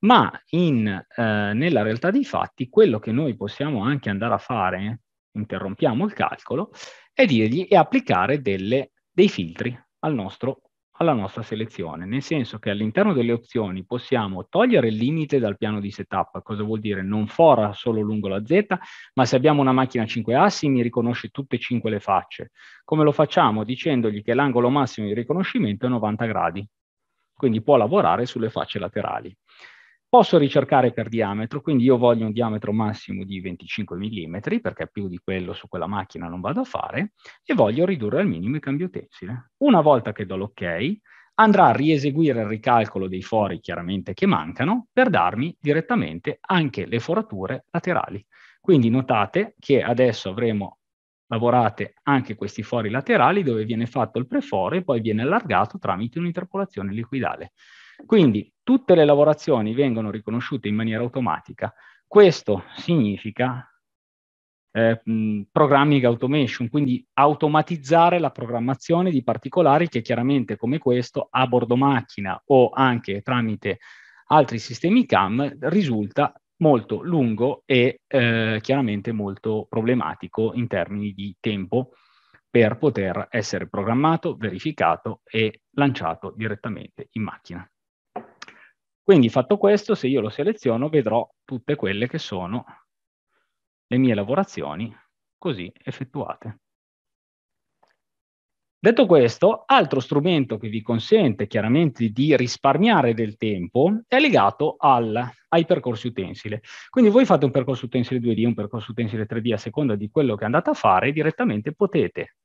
ma in, eh, nella realtà dei fatti quello che noi possiamo anche andare a fare, interrompiamo il calcolo, è dirgli e applicare delle, dei filtri al nostro alla nostra selezione, nel senso che all'interno delle opzioni possiamo togliere il limite dal piano di setup, cosa vuol dire? Non fora solo lungo la Z, ma se abbiamo una macchina a 5 assi mi riconosce tutte e 5 le facce. Come lo facciamo? Dicendogli che l'angolo massimo di riconoscimento è 90 gradi, quindi può lavorare sulle facce laterali. Posso ricercare per diametro, quindi io voglio un diametro massimo di 25 mm, perché più di quello su quella macchina non vado a fare, e voglio ridurre al minimo il cambio tensile. Una volta che do l'ok, andrà a rieseguire il ricalcolo dei fori chiaramente che mancano, per darmi direttamente anche le forature laterali. Quindi notate che adesso avremo lavorate anche questi fori laterali dove viene fatto il preforo e poi viene allargato tramite un'interpolazione liquidale. Quindi tutte le lavorazioni vengono riconosciute in maniera automatica. Questo significa eh, programming automation, quindi automatizzare la programmazione di particolari che chiaramente come questo a bordo macchina o anche tramite altri sistemi CAM risulta molto lungo e eh, chiaramente molto problematico in termini di tempo per poter essere programmato, verificato e lanciato direttamente in macchina. Quindi fatto questo, se io lo seleziono, vedrò tutte quelle che sono le mie lavorazioni così effettuate. Detto questo, altro strumento che vi consente chiaramente di risparmiare del tempo è legato al, ai percorsi utensile. Quindi voi fate un percorso utensile 2D, un percorso utensile 3D a seconda di quello che andate a fare, direttamente potete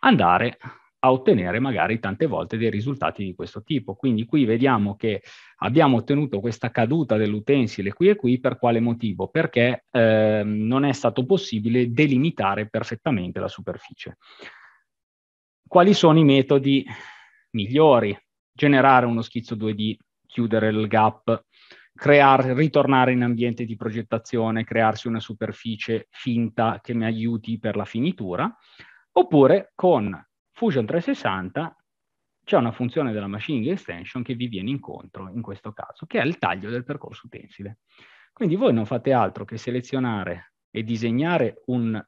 andare a ottenere magari tante volte dei risultati di questo tipo. Quindi qui vediamo che abbiamo ottenuto questa caduta dell'utensile qui e qui per quale motivo? Perché eh, non è stato possibile delimitare perfettamente la superficie. Quali sono i metodi migliori? Generare uno schizzo 2D, chiudere il gap, creare, ritornare in ambiente di progettazione, crearsi una superficie finta che mi aiuti per la finitura, oppure con Fusion 360 c'è una funzione della Machining Extension che vi viene incontro in questo caso, che è il taglio del percorso utensile. Quindi voi non fate altro che selezionare e disegnare un,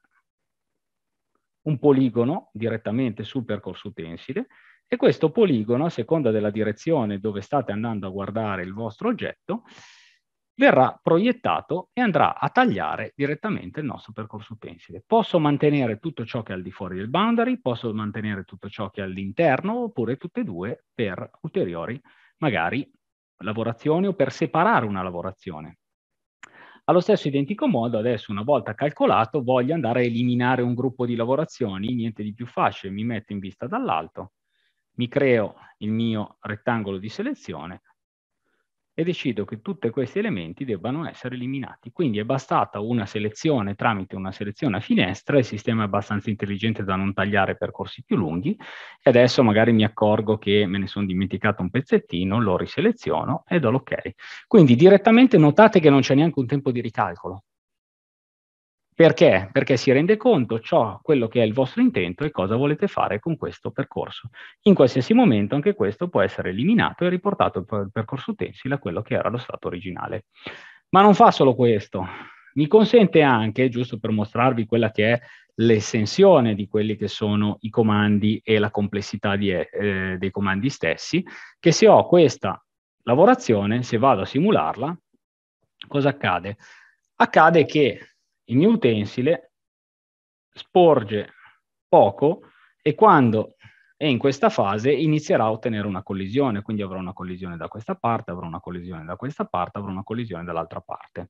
un poligono direttamente sul percorso utensile e questo poligono, a seconda della direzione dove state andando a guardare il vostro oggetto, verrà proiettato e andrà a tagliare direttamente il nostro percorso pensile. Posso mantenere tutto ciò che è al di fuori del boundary, posso mantenere tutto ciò che è all'interno, oppure tutte e due per ulteriori, magari, lavorazioni o per separare una lavorazione. Allo stesso identico modo, adesso una volta calcolato, voglio andare a eliminare un gruppo di lavorazioni, niente di più facile, mi metto in vista dall'alto, mi creo il mio rettangolo di selezione, e decido che tutti questi elementi debbano essere eliminati. Quindi è bastata una selezione tramite una selezione a finestra, il sistema è abbastanza intelligente da non tagliare percorsi più lunghi e adesso magari mi accorgo che me ne sono dimenticato un pezzettino, lo riseleziono e do l'ok. Quindi direttamente notate che non c'è neanche un tempo di ricalcolo. Perché? Perché si rende conto ciò, quello che è il vostro intento e cosa volete fare con questo percorso. In qualsiasi momento anche questo può essere eliminato e riportato il percorso utensile a quello che era lo stato originale. Ma non fa solo questo, mi consente anche, giusto per mostrarvi quella che è l'estensione di quelli che sono i comandi e la complessità di, eh, dei comandi stessi, che se ho questa lavorazione, se vado a simularla, cosa accade? Accade che il mio utensile sporge poco e quando è in questa fase inizierà a ottenere una collisione, quindi avrò una collisione da questa parte, avrò una collisione da questa parte, avrò una collisione dall'altra parte.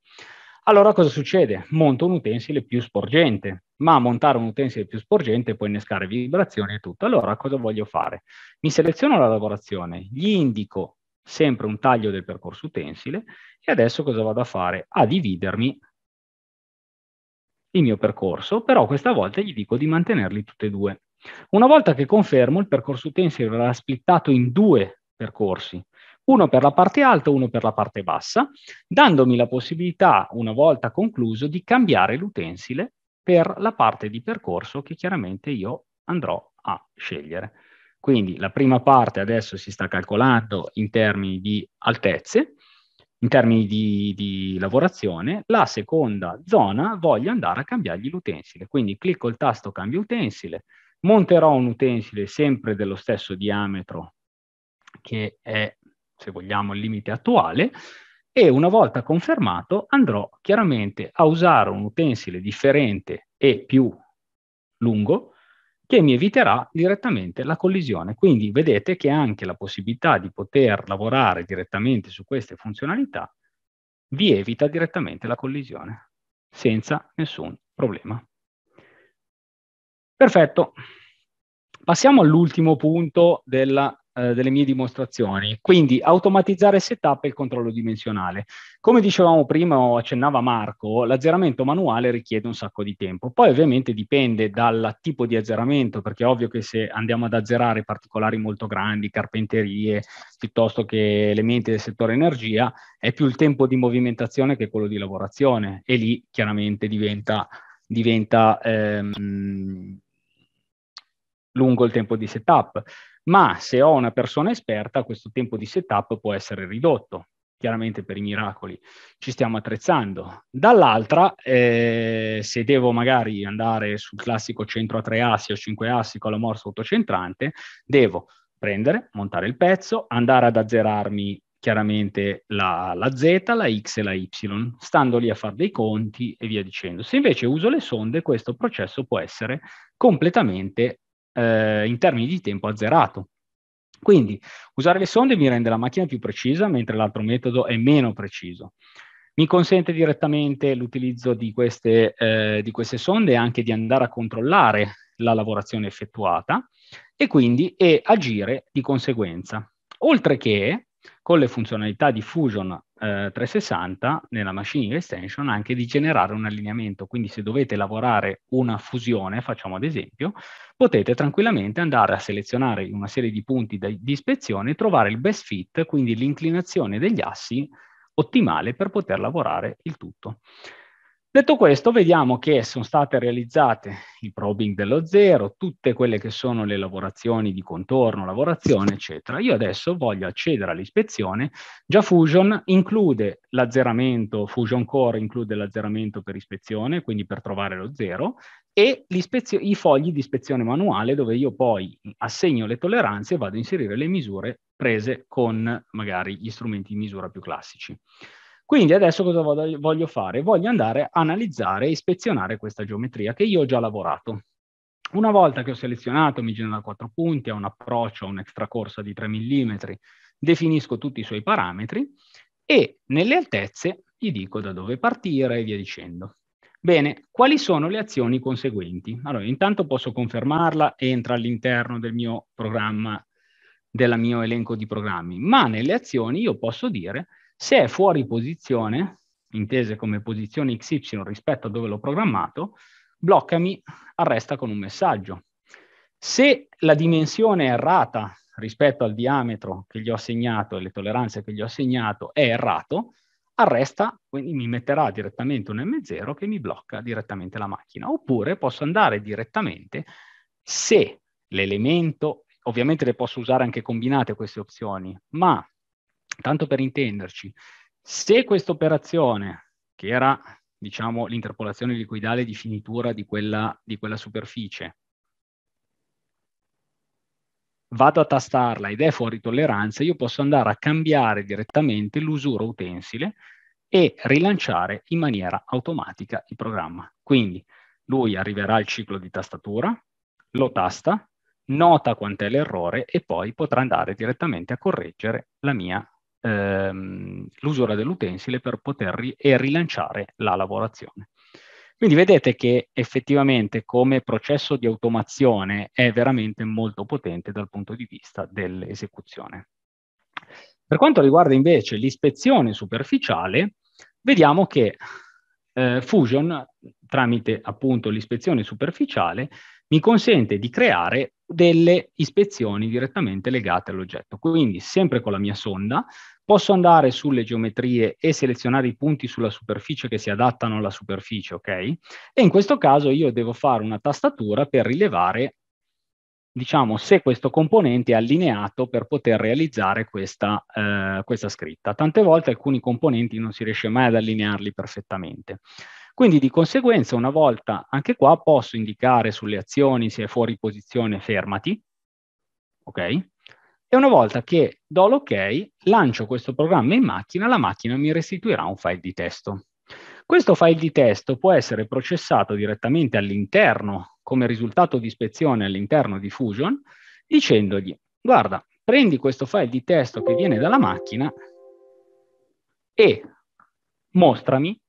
Allora cosa succede? Monto un utensile più sporgente, ma montare un utensile più sporgente può innescare vibrazioni e tutto. Allora cosa voglio fare? Mi seleziono la lavorazione, gli indico sempre un taglio del percorso utensile e adesso cosa vado a fare? A dividermi il mio percorso, però questa volta gli dico di mantenerli tutti e due. Una volta che confermo, il percorso utensile verrà splittato in due percorsi, uno per la parte alta, e uno per la parte bassa, dandomi la possibilità, una volta concluso, di cambiare l'utensile per la parte di percorso che chiaramente io andrò a scegliere. Quindi la prima parte adesso si sta calcolando in termini di altezze, in termini di, di, lavorazione, la seconda zona voglio andare a cambiargli l'utensile, quindi clicco il tasto cambio utensile, monterò un utensile sempre dello stesso diametro che è, se vogliamo, il limite attuale e una volta confermato andrò chiaramente a usare un utensile differente e più lungo che mi eviterà direttamente la collisione. Quindi vedete che anche la possibilità di poter lavorare direttamente su queste funzionalità vi evita direttamente la collisione, senza nessun problema. Perfetto. Passiamo all'ultimo punto della eh, delle mie dimostrazioni. Quindi automatizzare il setup e il controllo dimensionale. Come dicevamo prima o accennava Marco, l'azzeramento manuale richiede un sacco di tempo. Poi ovviamente dipende dal tipo di azzeramento, perché è ovvio che se andiamo ad azzerare particolari molto grandi, carpenterie, piuttosto che elementi del settore energia, è più il tempo di movimentazione che quello di lavorazione e lì chiaramente diventa diventa ehm, lungo il tempo di setup, ma se ho una persona esperta questo tempo di setup può essere ridotto, chiaramente per i miracoli ci stiamo attrezzando. Dall'altra, eh, se devo magari andare sul classico centro a tre assi o cinque assi con la morsa autocentrante, devo prendere, montare il pezzo, andare ad azzerarmi chiaramente la, la, Z, la X e la Y, stando lì a fare dei conti e via dicendo. Se invece uso le sonde, questo processo può essere completamente eh, in termini di tempo azzerato. Quindi usare le sonde mi rende la macchina più precisa, mentre l'altro metodo è meno preciso. Mi consente direttamente l'utilizzo di queste, eh, di queste sonde anche di andare a controllare la lavorazione effettuata e quindi e agire di conseguenza. Oltre che con le funzionalità di Fusion eh, 360 nella machine extension anche di generare un allineamento. Quindi se dovete lavorare una fusione, facciamo ad esempio, potete tranquillamente andare a selezionare una serie di punti di, di ispezione e trovare il best fit, quindi l'inclinazione degli assi ottimale per poter lavorare il tutto. Detto questo, vediamo che sono state realizzate il probing dello zero, tutte quelle che sono le lavorazioni di contorno, lavorazione, eccetera. Io adesso voglio accedere all'ispezione. Già Fusion include l'azzeramento, Fusion Core include l'azzeramento per ispezione, quindi per trovare lo zero, e i fogli di ispezione manuale dove io poi assegno le tolleranze e vado a inserire le misure prese con magari gli strumenti di misura più classici. Quindi adesso cosa voglio fare? Voglio andare a analizzare e ispezionare questa geometria che io ho già lavorato. Una volta che ho selezionato, mi genera quattro punti, ha un approccio, ha un'extracorsa di 3 mm, definisco tutti i suoi parametri e nelle altezze gli dico da dove partire e via dicendo. Bene, quali sono le azioni conseguenti? Allora, intanto posso confermarla, entra all'interno del mio programma, del mio elenco di programmi, ma nelle azioni io posso dire se è fuori posizione, intese come posizione XY rispetto a dove l'ho programmato, bloccami, arresta con un messaggio. Se la dimensione è errata rispetto al diametro che gli ho assegnato e le tolleranze che gli ho assegnato è errato, arresta, quindi mi metterà direttamente un M0 che mi blocca direttamente la macchina. Oppure posso andare direttamente se l'elemento, ovviamente le posso usare anche combinate queste opzioni, ma Tanto per intenderci, se questa operazione, che era diciamo, l'interpolazione liquidale di finitura di quella, di quella superficie, vado a tastarla ed è fuori tolleranza, io posso andare a cambiare direttamente l'usura utensile e rilanciare in maniera automatica il programma. Quindi lui arriverà al ciclo di tastatura, lo tasta, nota quant'è l'errore e poi potrà andare direttamente a correggere la mia ehm, l'usura dell'utensile per poter ri- rilanciare la lavorazione. Quindi vedete che effettivamente come processo di automazione è veramente molto potente dal punto di vista dell'esecuzione. Per quanto riguarda invece l'ispezione superficiale, vediamo che eh, Fusion, tramite appunto l'ispezione superficiale, mi consente di creare delle ispezioni direttamente legate all'oggetto. Quindi sempre con la mia sonda posso andare sulle geometrie e selezionare i punti sulla superficie che si adattano alla superficie, ok? E in questo caso io devo fare una tastatura per rilevare diciamo, se questo componente è allineato per poter realizzare questa, eh, questa scritta. Tante volte alcuni componenti non si riesce mai ad allinearli perfettamente. Quindi di conseguenza una volta anche qua posso indicare sulle azioni se è fuori posizione fermati, ok? E una volta che do l'ok, lancio questo programma in macchina, la macchina mi restituirà un file di testo. Questo file di testo può essere processato direttamente all'interno, come risultato di ispezione all'interno di Fusion, dicendogli, guarda, prendi questo file di testo che viene dalla macchina e mostrami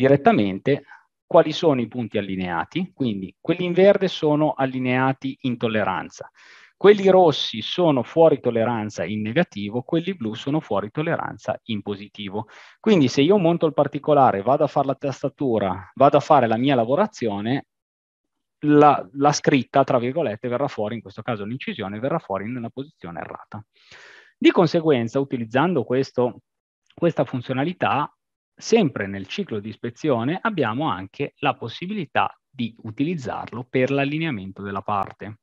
direttamente quali sono i punti allineati, quindi quelli in verde sono allineati in tolleranza, quelli rossi sono fuori tolleranza in negativo, quelli blu sono fuori tolleranza in positivo. Quindi se io monto il particolare, vado a fare la tastatura, vado a fare la mia lavorazione, la, la scritta, tra virgolette, verrà fuori, in questo caso l'incisione, verrà fuori nella posizione errata. Di conseguenza, utilizzando questo, questa funzionalità, sempre nel ciclo di ispezione abbiamo anche la possibilità di utilizzarlo per l'allineamento della parte.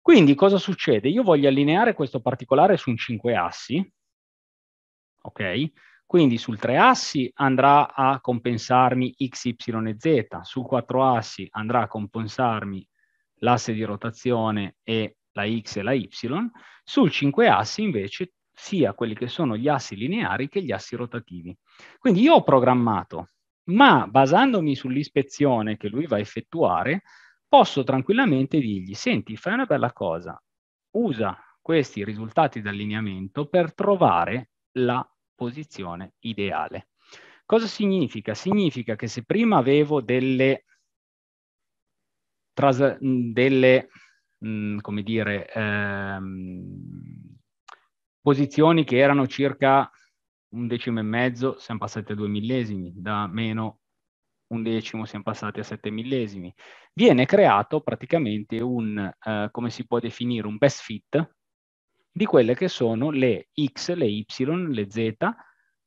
Quindi cosa succede? Io voglio allineare questo particolare su un 5 assi, ok? Quindi sul 3 assi andrà a compensarmi x, y e z, sul 4 assi andrà a compensarmi l'asse di rotazione e la x e la y, sul 5 assi invece sia quelli che sono gli assi lineari che gli assi rotativi. Quindi io ho programmato, ma basandomi sull'ispezione che lui va a effettuare, posso tranquillamente dirgli, senti, fai una bella cosa, usa questi risultati di allineamento per trovare la posizione ideale. Cosa significa? Significa che se prima avevo delle, delle mh, mm, come dire, ehm, posizioni che erano circa un decimo e mezzo, siamo passati a due millesimi, da meno un decimo siamo passati a sette millesimi. Viene creato praticamente un, eh, come si può definire, un best fit di quelle che sono le X, le Y, le Z,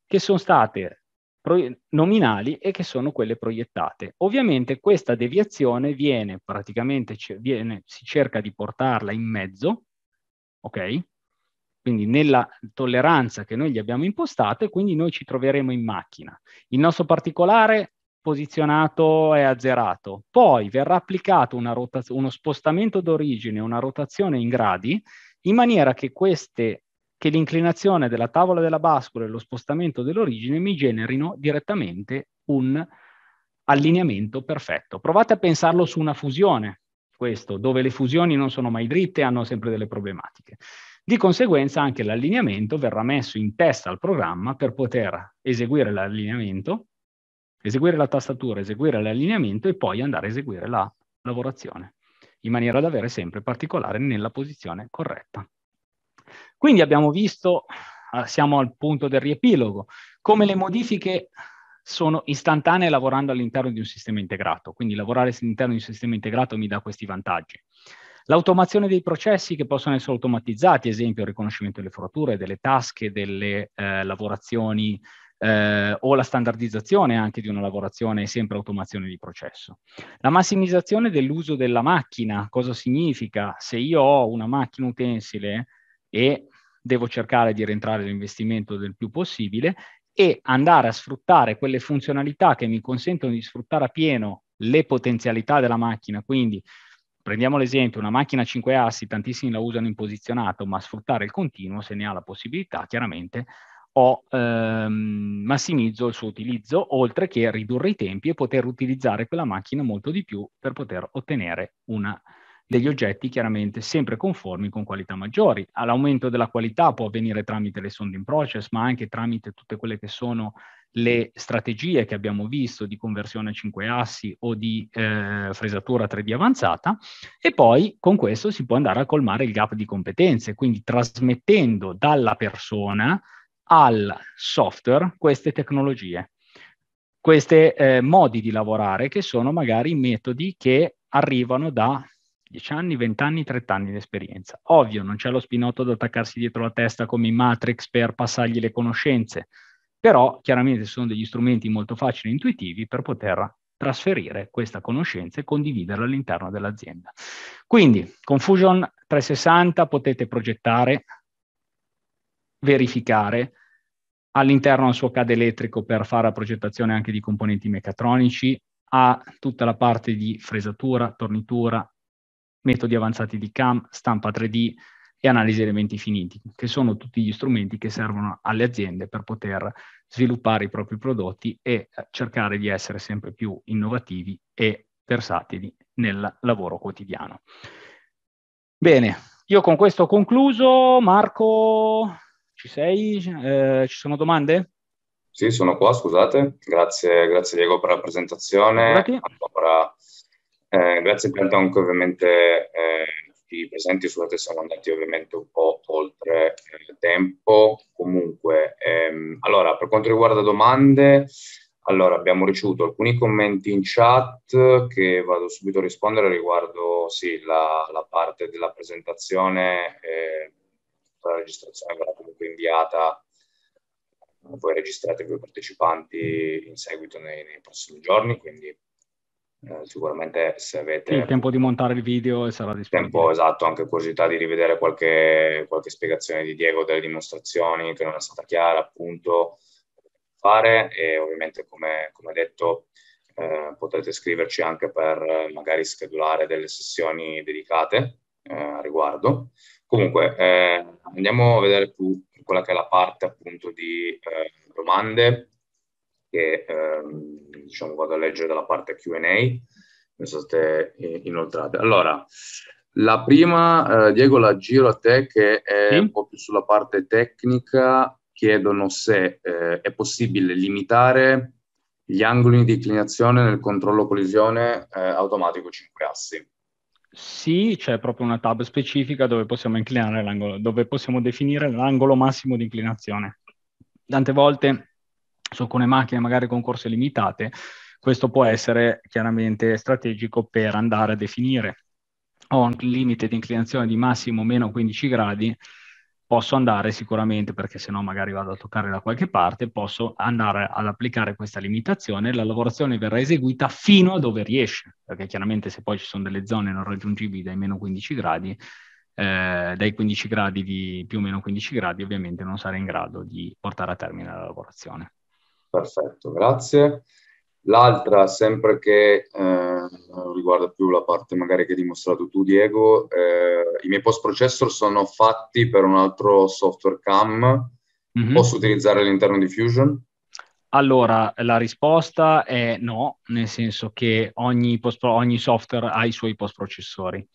che sono state pro- nominali e che sono quelle proiettate. Ovviamente questa deviazione viene praticamente, c- viene, si cerca di portarla in mezzo, ok? quindi nella tolleranza che noi gli abbiamo impostato e quindi noi ci troveremo in macchina. Il nostro particolare posizionato è azzerato, poi verrà applicato rotaz- uno spostamento d'origine, una rotazione in gradi, in maniera che, queste, che l'inclinazione della tavola della bascola e lo spostamento dell'origine mi generino direttamente un allineamento perfetto. Provate a pensarlo su una fusione, questo, dove le fusioni non sono mai dritte, e hanno sempre delle problematiche. Di conseguenza anche l'allineamento verrà messo in testa al programma per poter eseguire l'allineamento, eseguire la tastatura, eseguire l'allineamento e poi andare a eseguire la lavorazione, in maniera da avere sempre particolare nella posizione corretta. Quindi abbiamo visto, ah, siamo al punto del riepilogo, come le modifiche sono istantanee lavorando all'interno di un sistema integrato, quindi lavorare all'interno di un sistema integrato mi dà questi vantaggi. L'automazione dei processi che possono essere automatizzati, esempio il riconoscimento delle forature, delle tasche, delle eh, lavorazioni eh, o la standardizzazione anche di una lavorazione è sempre automazione di processo. La massimizzazione dell'uso della macchina, cosa significa? Se io ho una macchina utensile e devo cercare di rientrare l'investimento del più possibile e andare a sfruttare quelle funzionalità che mi consentono di sfruttare a pieno le potenzialità della macchina, quindi prendiamo l'esempio, una macchina a 5 assi, tantissimi la usano in posizionato, ma sfruttare il continuo, se ne ha la possibilità, chiaramente o ehm, massimizzo il suo utilizzo, oltre che ridurre i tempi e poter utilizzare quella macchina molto di più per poter ottenere una degli oggetti chiaramente sempre conformi con qualità maggiori. All'aumento della qualità può avvenire tramite le sonde in process, ma anche tramite tutte quelle che sono le strategie che abbiamo visto di conversione a 5 assi o di eh, fresatura 3D avanzata e poi con questo si può andare a colmare il gap di competenze, quindi trasmettendo dalla persona al software queste tecnologie, questi eh, modi di lavorare che sono magari metodi che arrivano da 10 anni, 20 anni, 30 anni di esperienza. Ovvio, non c'è lo spinotto da attaccarsi dietro la testa come in Matrix per passargli le conoscenze, però chiaramente sono degli strumenti molto facili e intuitivi per poter trasferire questa conoscenza e condividerla all'interno dell'azienda. Quindi, con Fusion 360 potete progettare, verificare, all'interno del suo CAD elettrico per fare la progettazione anche di componenti meccatronici, ha tutta la parte di fresatura, tornitura, metodi avanzati di CAM, stampa 3D e analisi elementi finiti, che sono tutti gli strumenti che servono alle aziende per poter sviluppare i propri prodotti e eh, cercare di essere sempre più innovativi e versatili nel lavoro quotidiano. Bene, io con questo ho concluso. Marco, ci sei? Eh, ci sono domande? Sì, sono qua, scusate. Grazie, grazie Diego per la presentazione. Allora, eh, grazie Plantonco ovviamente eh, i presenti, scusate siamo andati ovviamente un po' oltre il eh, tempo. Comunque, ehm, allora per quanto riguarda domande, allora abbiamo ricevuto alcuni commenti in chat che vado subito a rispondere riguardo sì, la, la parte della presentazione, eh, la registrazione verrà comunque inviata voi registrate voi partecipanti in seguito nei, nei prossimi giorni, quindi eh, sicuramente se avete... Il tempo di montare il video sarà disponibile. Tempo esatto, anche curiosità di rivedere qualche, qualche spiegazione di Diego delle dimostrazioni che non è stata chiara, appunto, fare e ovviamente come, come detto eh, potete scriverci anche per magari schedulare delle sessioni dedicate eh, a riguardo. Comunque eh, andiamo a vedere più quella che è la parte appunto di eh, domande che ehm, diciamo vado a leggere dalla parte Q&A, che sono state eh, inoltrate. Allora, la prima, eh, Diego, la giro a te che è sì? un po' più sulla parte tecnica, chiedono se eh, è possibile limitare gli angoli di inclinazione nel controllo collisione eh, automatico 5 assi. Sì, c'è proprio una tab specifica dove possiamo inclinare l'angolo, dove possiamo definire l'angolo massimo di inclinazione. Tante volte su alcune macchine magari con corse limitate, questo può essere chiaramente strategico per andare a definire ho un limite di inclinazione di massimo meno 15 gradi, posso andare sicuramente, perché se no magari vado a toccare da qualche parte, posso andare ad applicare questa limitazione, la lavorazione verrà eseguita fino a dove riesce, perché chiaramente se poi ci sono delle zone non raggiungibili dai meno 15 gradi, eh, dai 15 gradi di più o meno 15 gradi ovviamente non sarei in grado di portare a termine la lavorazione. Perfetto, grazie. L'altra, sempre che eh, riguarda più la parte magari che hai dimostrato tu Diego, eh, i miei post processor sono fatti per un altro software CAM, mm-hmm. posso utilizzare all'interno di Fusion? Allora, la risposta è no, nel senso che ogni, ogni software ha i suoi post processori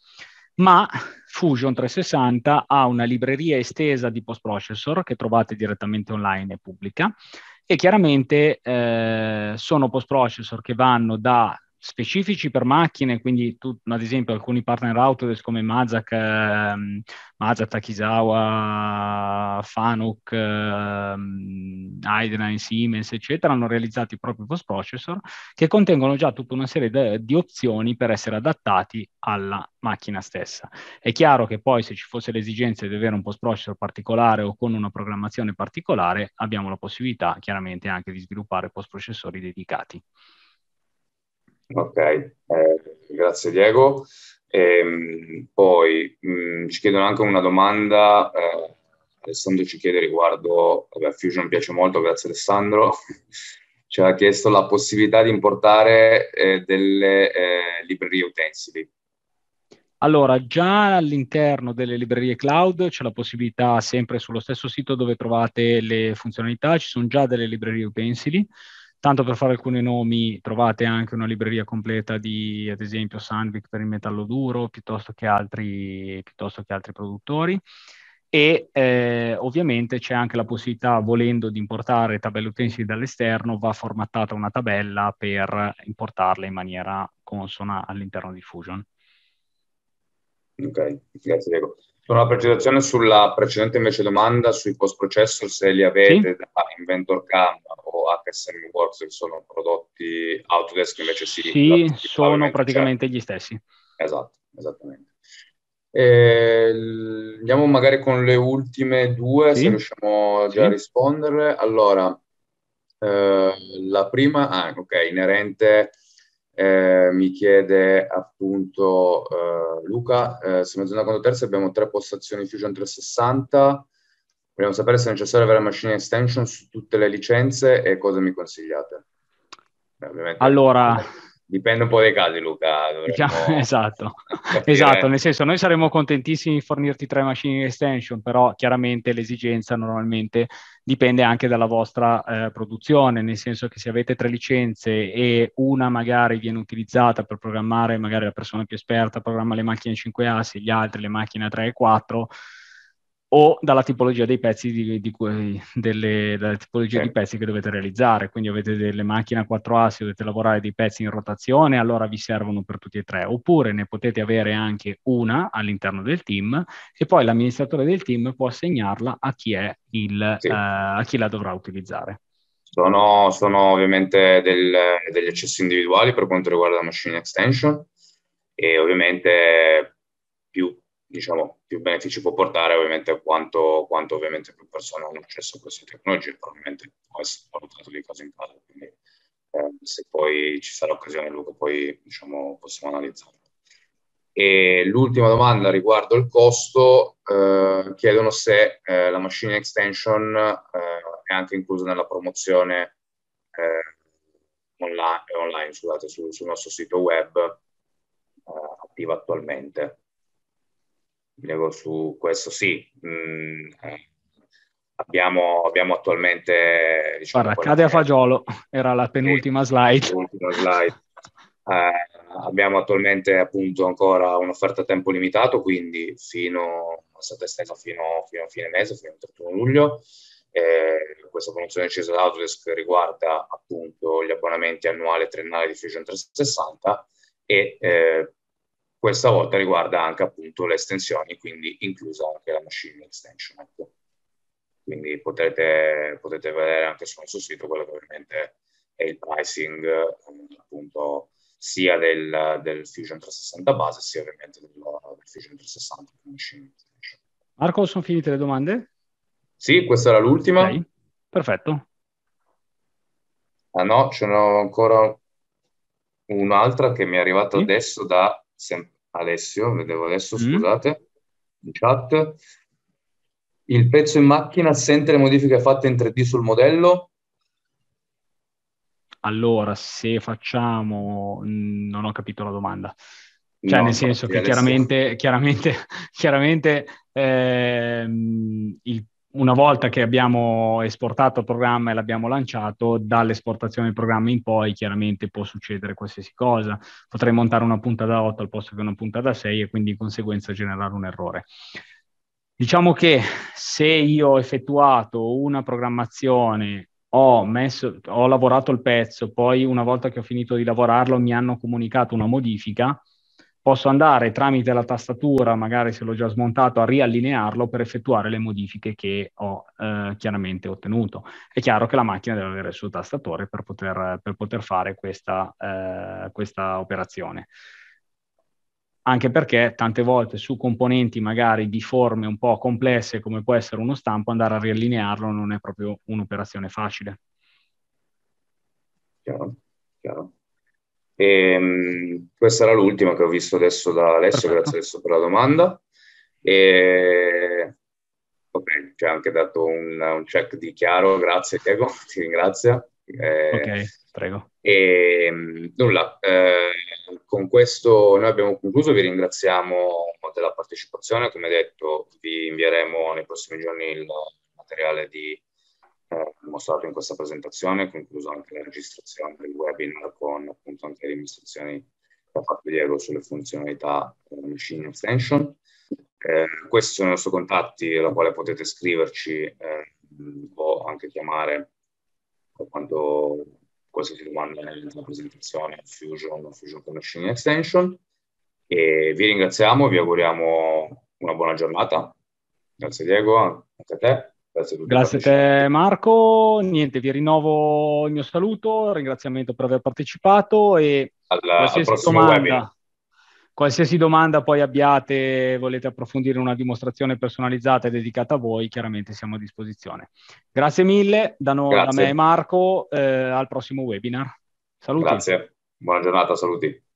ma Fusion 360 ha una libreria estesa di post processor che trovate direttamente online e pubblica e chiaramente eh, sono post processor che vanno da specifici per macchine, quindi tu, ad esempio alcuni partner Autodesk come Mazak, ehm, Mazak Takizawa, Fanuc, ehm, Heidenheim, Siemens, eccetera, hanno realizzato i propri post processor che contengono già tutta una serie de- di opzioni per essere adattati alla macchina stessa. È chiaro che poi se ci fosse l'esigenza di avere un post processor particolare o con una programmazione particolare, abbiamo la possibilità chiaramente anche di sviluppare post processori dedicati. Ok, eh, grazie Diego. E, ehm, poi mh, mm, ci chiedono anche una domanda, eh, Alessandro ci chiede riguardo, vabbè, Fusion piace molto, grazie Alessandro, ci ha chiesto la possibilità di importare eh, delle eh, librerie utensili. Allora, già all'interno delle librerie cloud c'è la possibilità, sempre sullo stesso sito dove trovate le funzionalità, ci sono già delle librerie utensili. Tanto per fare alcuni nomi, trovate anche una libreria completa di, ad esempio, Sandvik per il metallo duro, piuttosto che altri, piuttosto che altri produttori. E eh, ovviamente c'è anche la possibilità, volendo, di importare tabelle utensili dall'esterno, va formattata una tabella per importarla in maniera consona all'interno di Fusion. Ok, grazie Diego. Una precisazione sulla precedente invece domanda sui post processor, se li avete sì. da Inventor Cam o HSM Works, che sono prodotti Autodesk invece sì. Sì, sono praticamente certo. gli stessi. Esatto, esattamente. Eh, andiamo magari con le ultime due, sì. se riusciamo già sì. a risponderle. Allora, eh, la prima, ah, ok, inerente eh, mi chiede appunto eh, Luca, eh, in zona conto terza abbiamo tre postazioni Fusion 360, vogliamo sapere se è necessario avere machine extension su tutte le licenze e cosa mi consigliate? Beh, Allora, Dipende un po' dai casi, Luca. Diciamo, esatto. esatto. nel senso, noi saremmo contentissimi di fornirti tre machine extension, però chiaramente l'esigenza normalmente dipende anche dalla vostra eh, produzione, nel senso che se avete tre licenze e una magari viene utilizzata per programmare, magari la persona più esperta programma le macchine 5 assi, gli altri le macchine 3 e 4 o dalla tipologia dei pezzi di, di cui, delle, dalla tipologia sì. di pezzi che dovete realizzare. Quindi avete delle macchine a 4 assi, dovete lavorare dei pezzi in rotazione, allora vi servono per tutti e tre. Oppure ne potete avere anche una all'interno del team e poi l'amministratore del team può assegnarla a chi, il, sì. uh, a chi la dovrà utilizzare. Sono, sono ovviamente del, degli accessi individuali per quanto riguarda la machine extension e ovviamente più diciamo, più benefici può portare ovviamente quanto, quanto ovviamente più persone hanno accesso a queste tecnologie, probabilmente può essere valutato di caso in caso, quindi eh, se poi ci sarà occasione Luca poi diciamo, possiamo analizzarlo. E l'ultima domanda riguardo il costo, eh, chiedono se eh, la machine extension eh, è anche inclusa nella promozione eh, online, online scusate, sul, sul nostro sito web eh, attiva attualmente. Diego, su questo sì. Mm, eh, abbiamo, abbiamo, attualmente... Diciamo, Guarda, cade a fagiolo, era la penultima slide. Penultima slide. Eh, abbiamo attualmente appunto ancora un'offerta a tempo limitato, quindi fino, è stata estesa fino, fino a fine mese, fino al 31 luglio. Eh, questa promozione decisa da Autodesk riguarda appunto gli abbonamenti annuali e triennali di Fusion 360 e eh, questa volta riguarda anche appunto le estensioni, quindi inclusa anche la machine extension. Ecco. Quindi potete, potete, vedere anche sul nostro sito quello che ovviamente è il pricing eh, appunto sia del, del Fusion 360 base sia ovviamente del, del Fusion 360 machine extension. Marco, sono finite le domande? Sì, questa era l'ultima. Okay. Perfetto. Ah no, ce n'ho ancora un'altra che mi è arrivata sì. adesso da, sempre. Alessio, vedevo adesso, mm. scusate, in chat. Il pezzo in macchina sente le modifiche fatte in 3D sul modello? Allora, se facciamo... Mm, non ho capito la domanda. Cioè, no, nel senso che chiaramente, chiaramente, chiaramente ehm, il una volta che abbiamo esportato il programma e l'abbiamo lanciato, dall'esportazione del programma in poi chiaramente può succedere qualsiasi cosa. Potrei montare una punta da 8 al posto che una punta da 6 e quindi in conseguenza generare un errore. Diciamo che se io ho effettuato una programmazione, ho, messo, ho lavorato il pezzo, poi una volta che ho finito di lavorarlo mi hanno comunicato una modifica, posso andare tramite la tastatura, magari se l'ho già smontato, a riallinearlo per effettuare le modifiche che ho eh, chiaramente ottenuto. È chiaro che la macchina deve avere il suo tastatore per poter, per poter fare questa, eh, questa operazione anche perché tante volte su componenti magari di forme un po' complesse come può essere uno stampo, andare a riallinearlo non è proprio un'operazione facile. Chiaro, chiaro. E, ehm, questa era l'ultima che ho visto adesso da Alessio, grazie adesso per la domanda. E, ok, ci ha anche dato un, un, check di chiaro, grazie Diego, ti ringrazio. Eh, ok, prego. E ehm, nulla, eh, con questo noi abbiamo concluso, vi ringraziamo della partecipazione, come detto vi invieremo nei prossimi giorni il materiale di eh, mostrato in questa presentazione, concluso anche la registrazione del webinar con appunto anche le dimostrazioni che ho fatto Diego sulle funzionalità eh, Machine Extension. Eh, questi sono i nostri contatti alla quale potete scriverci eh, o anche chiamare quando qualsiasi domanda nella presentazione Fusion o Fusion con Machine Extension. E vi ringraziamo, vi auguriamo una buona giornata. Grazie Diego, anche a te. Grazie, a Grazie a te Marco, niente, vi rinnovo il mio saluto, ringraziamento per aver partecipato e Alla, qualsiasi, domanda, qualsiasi domanda poi abbiate, volete approfondire una dimostrazione personalizzata e dedicata a voi, chiaramente siamo a disposizione. Grazie mille, da, no, Grazie. da me e Marco, eh, al prossimo webinar. Saluti. Grazie, buona giornata, saluti.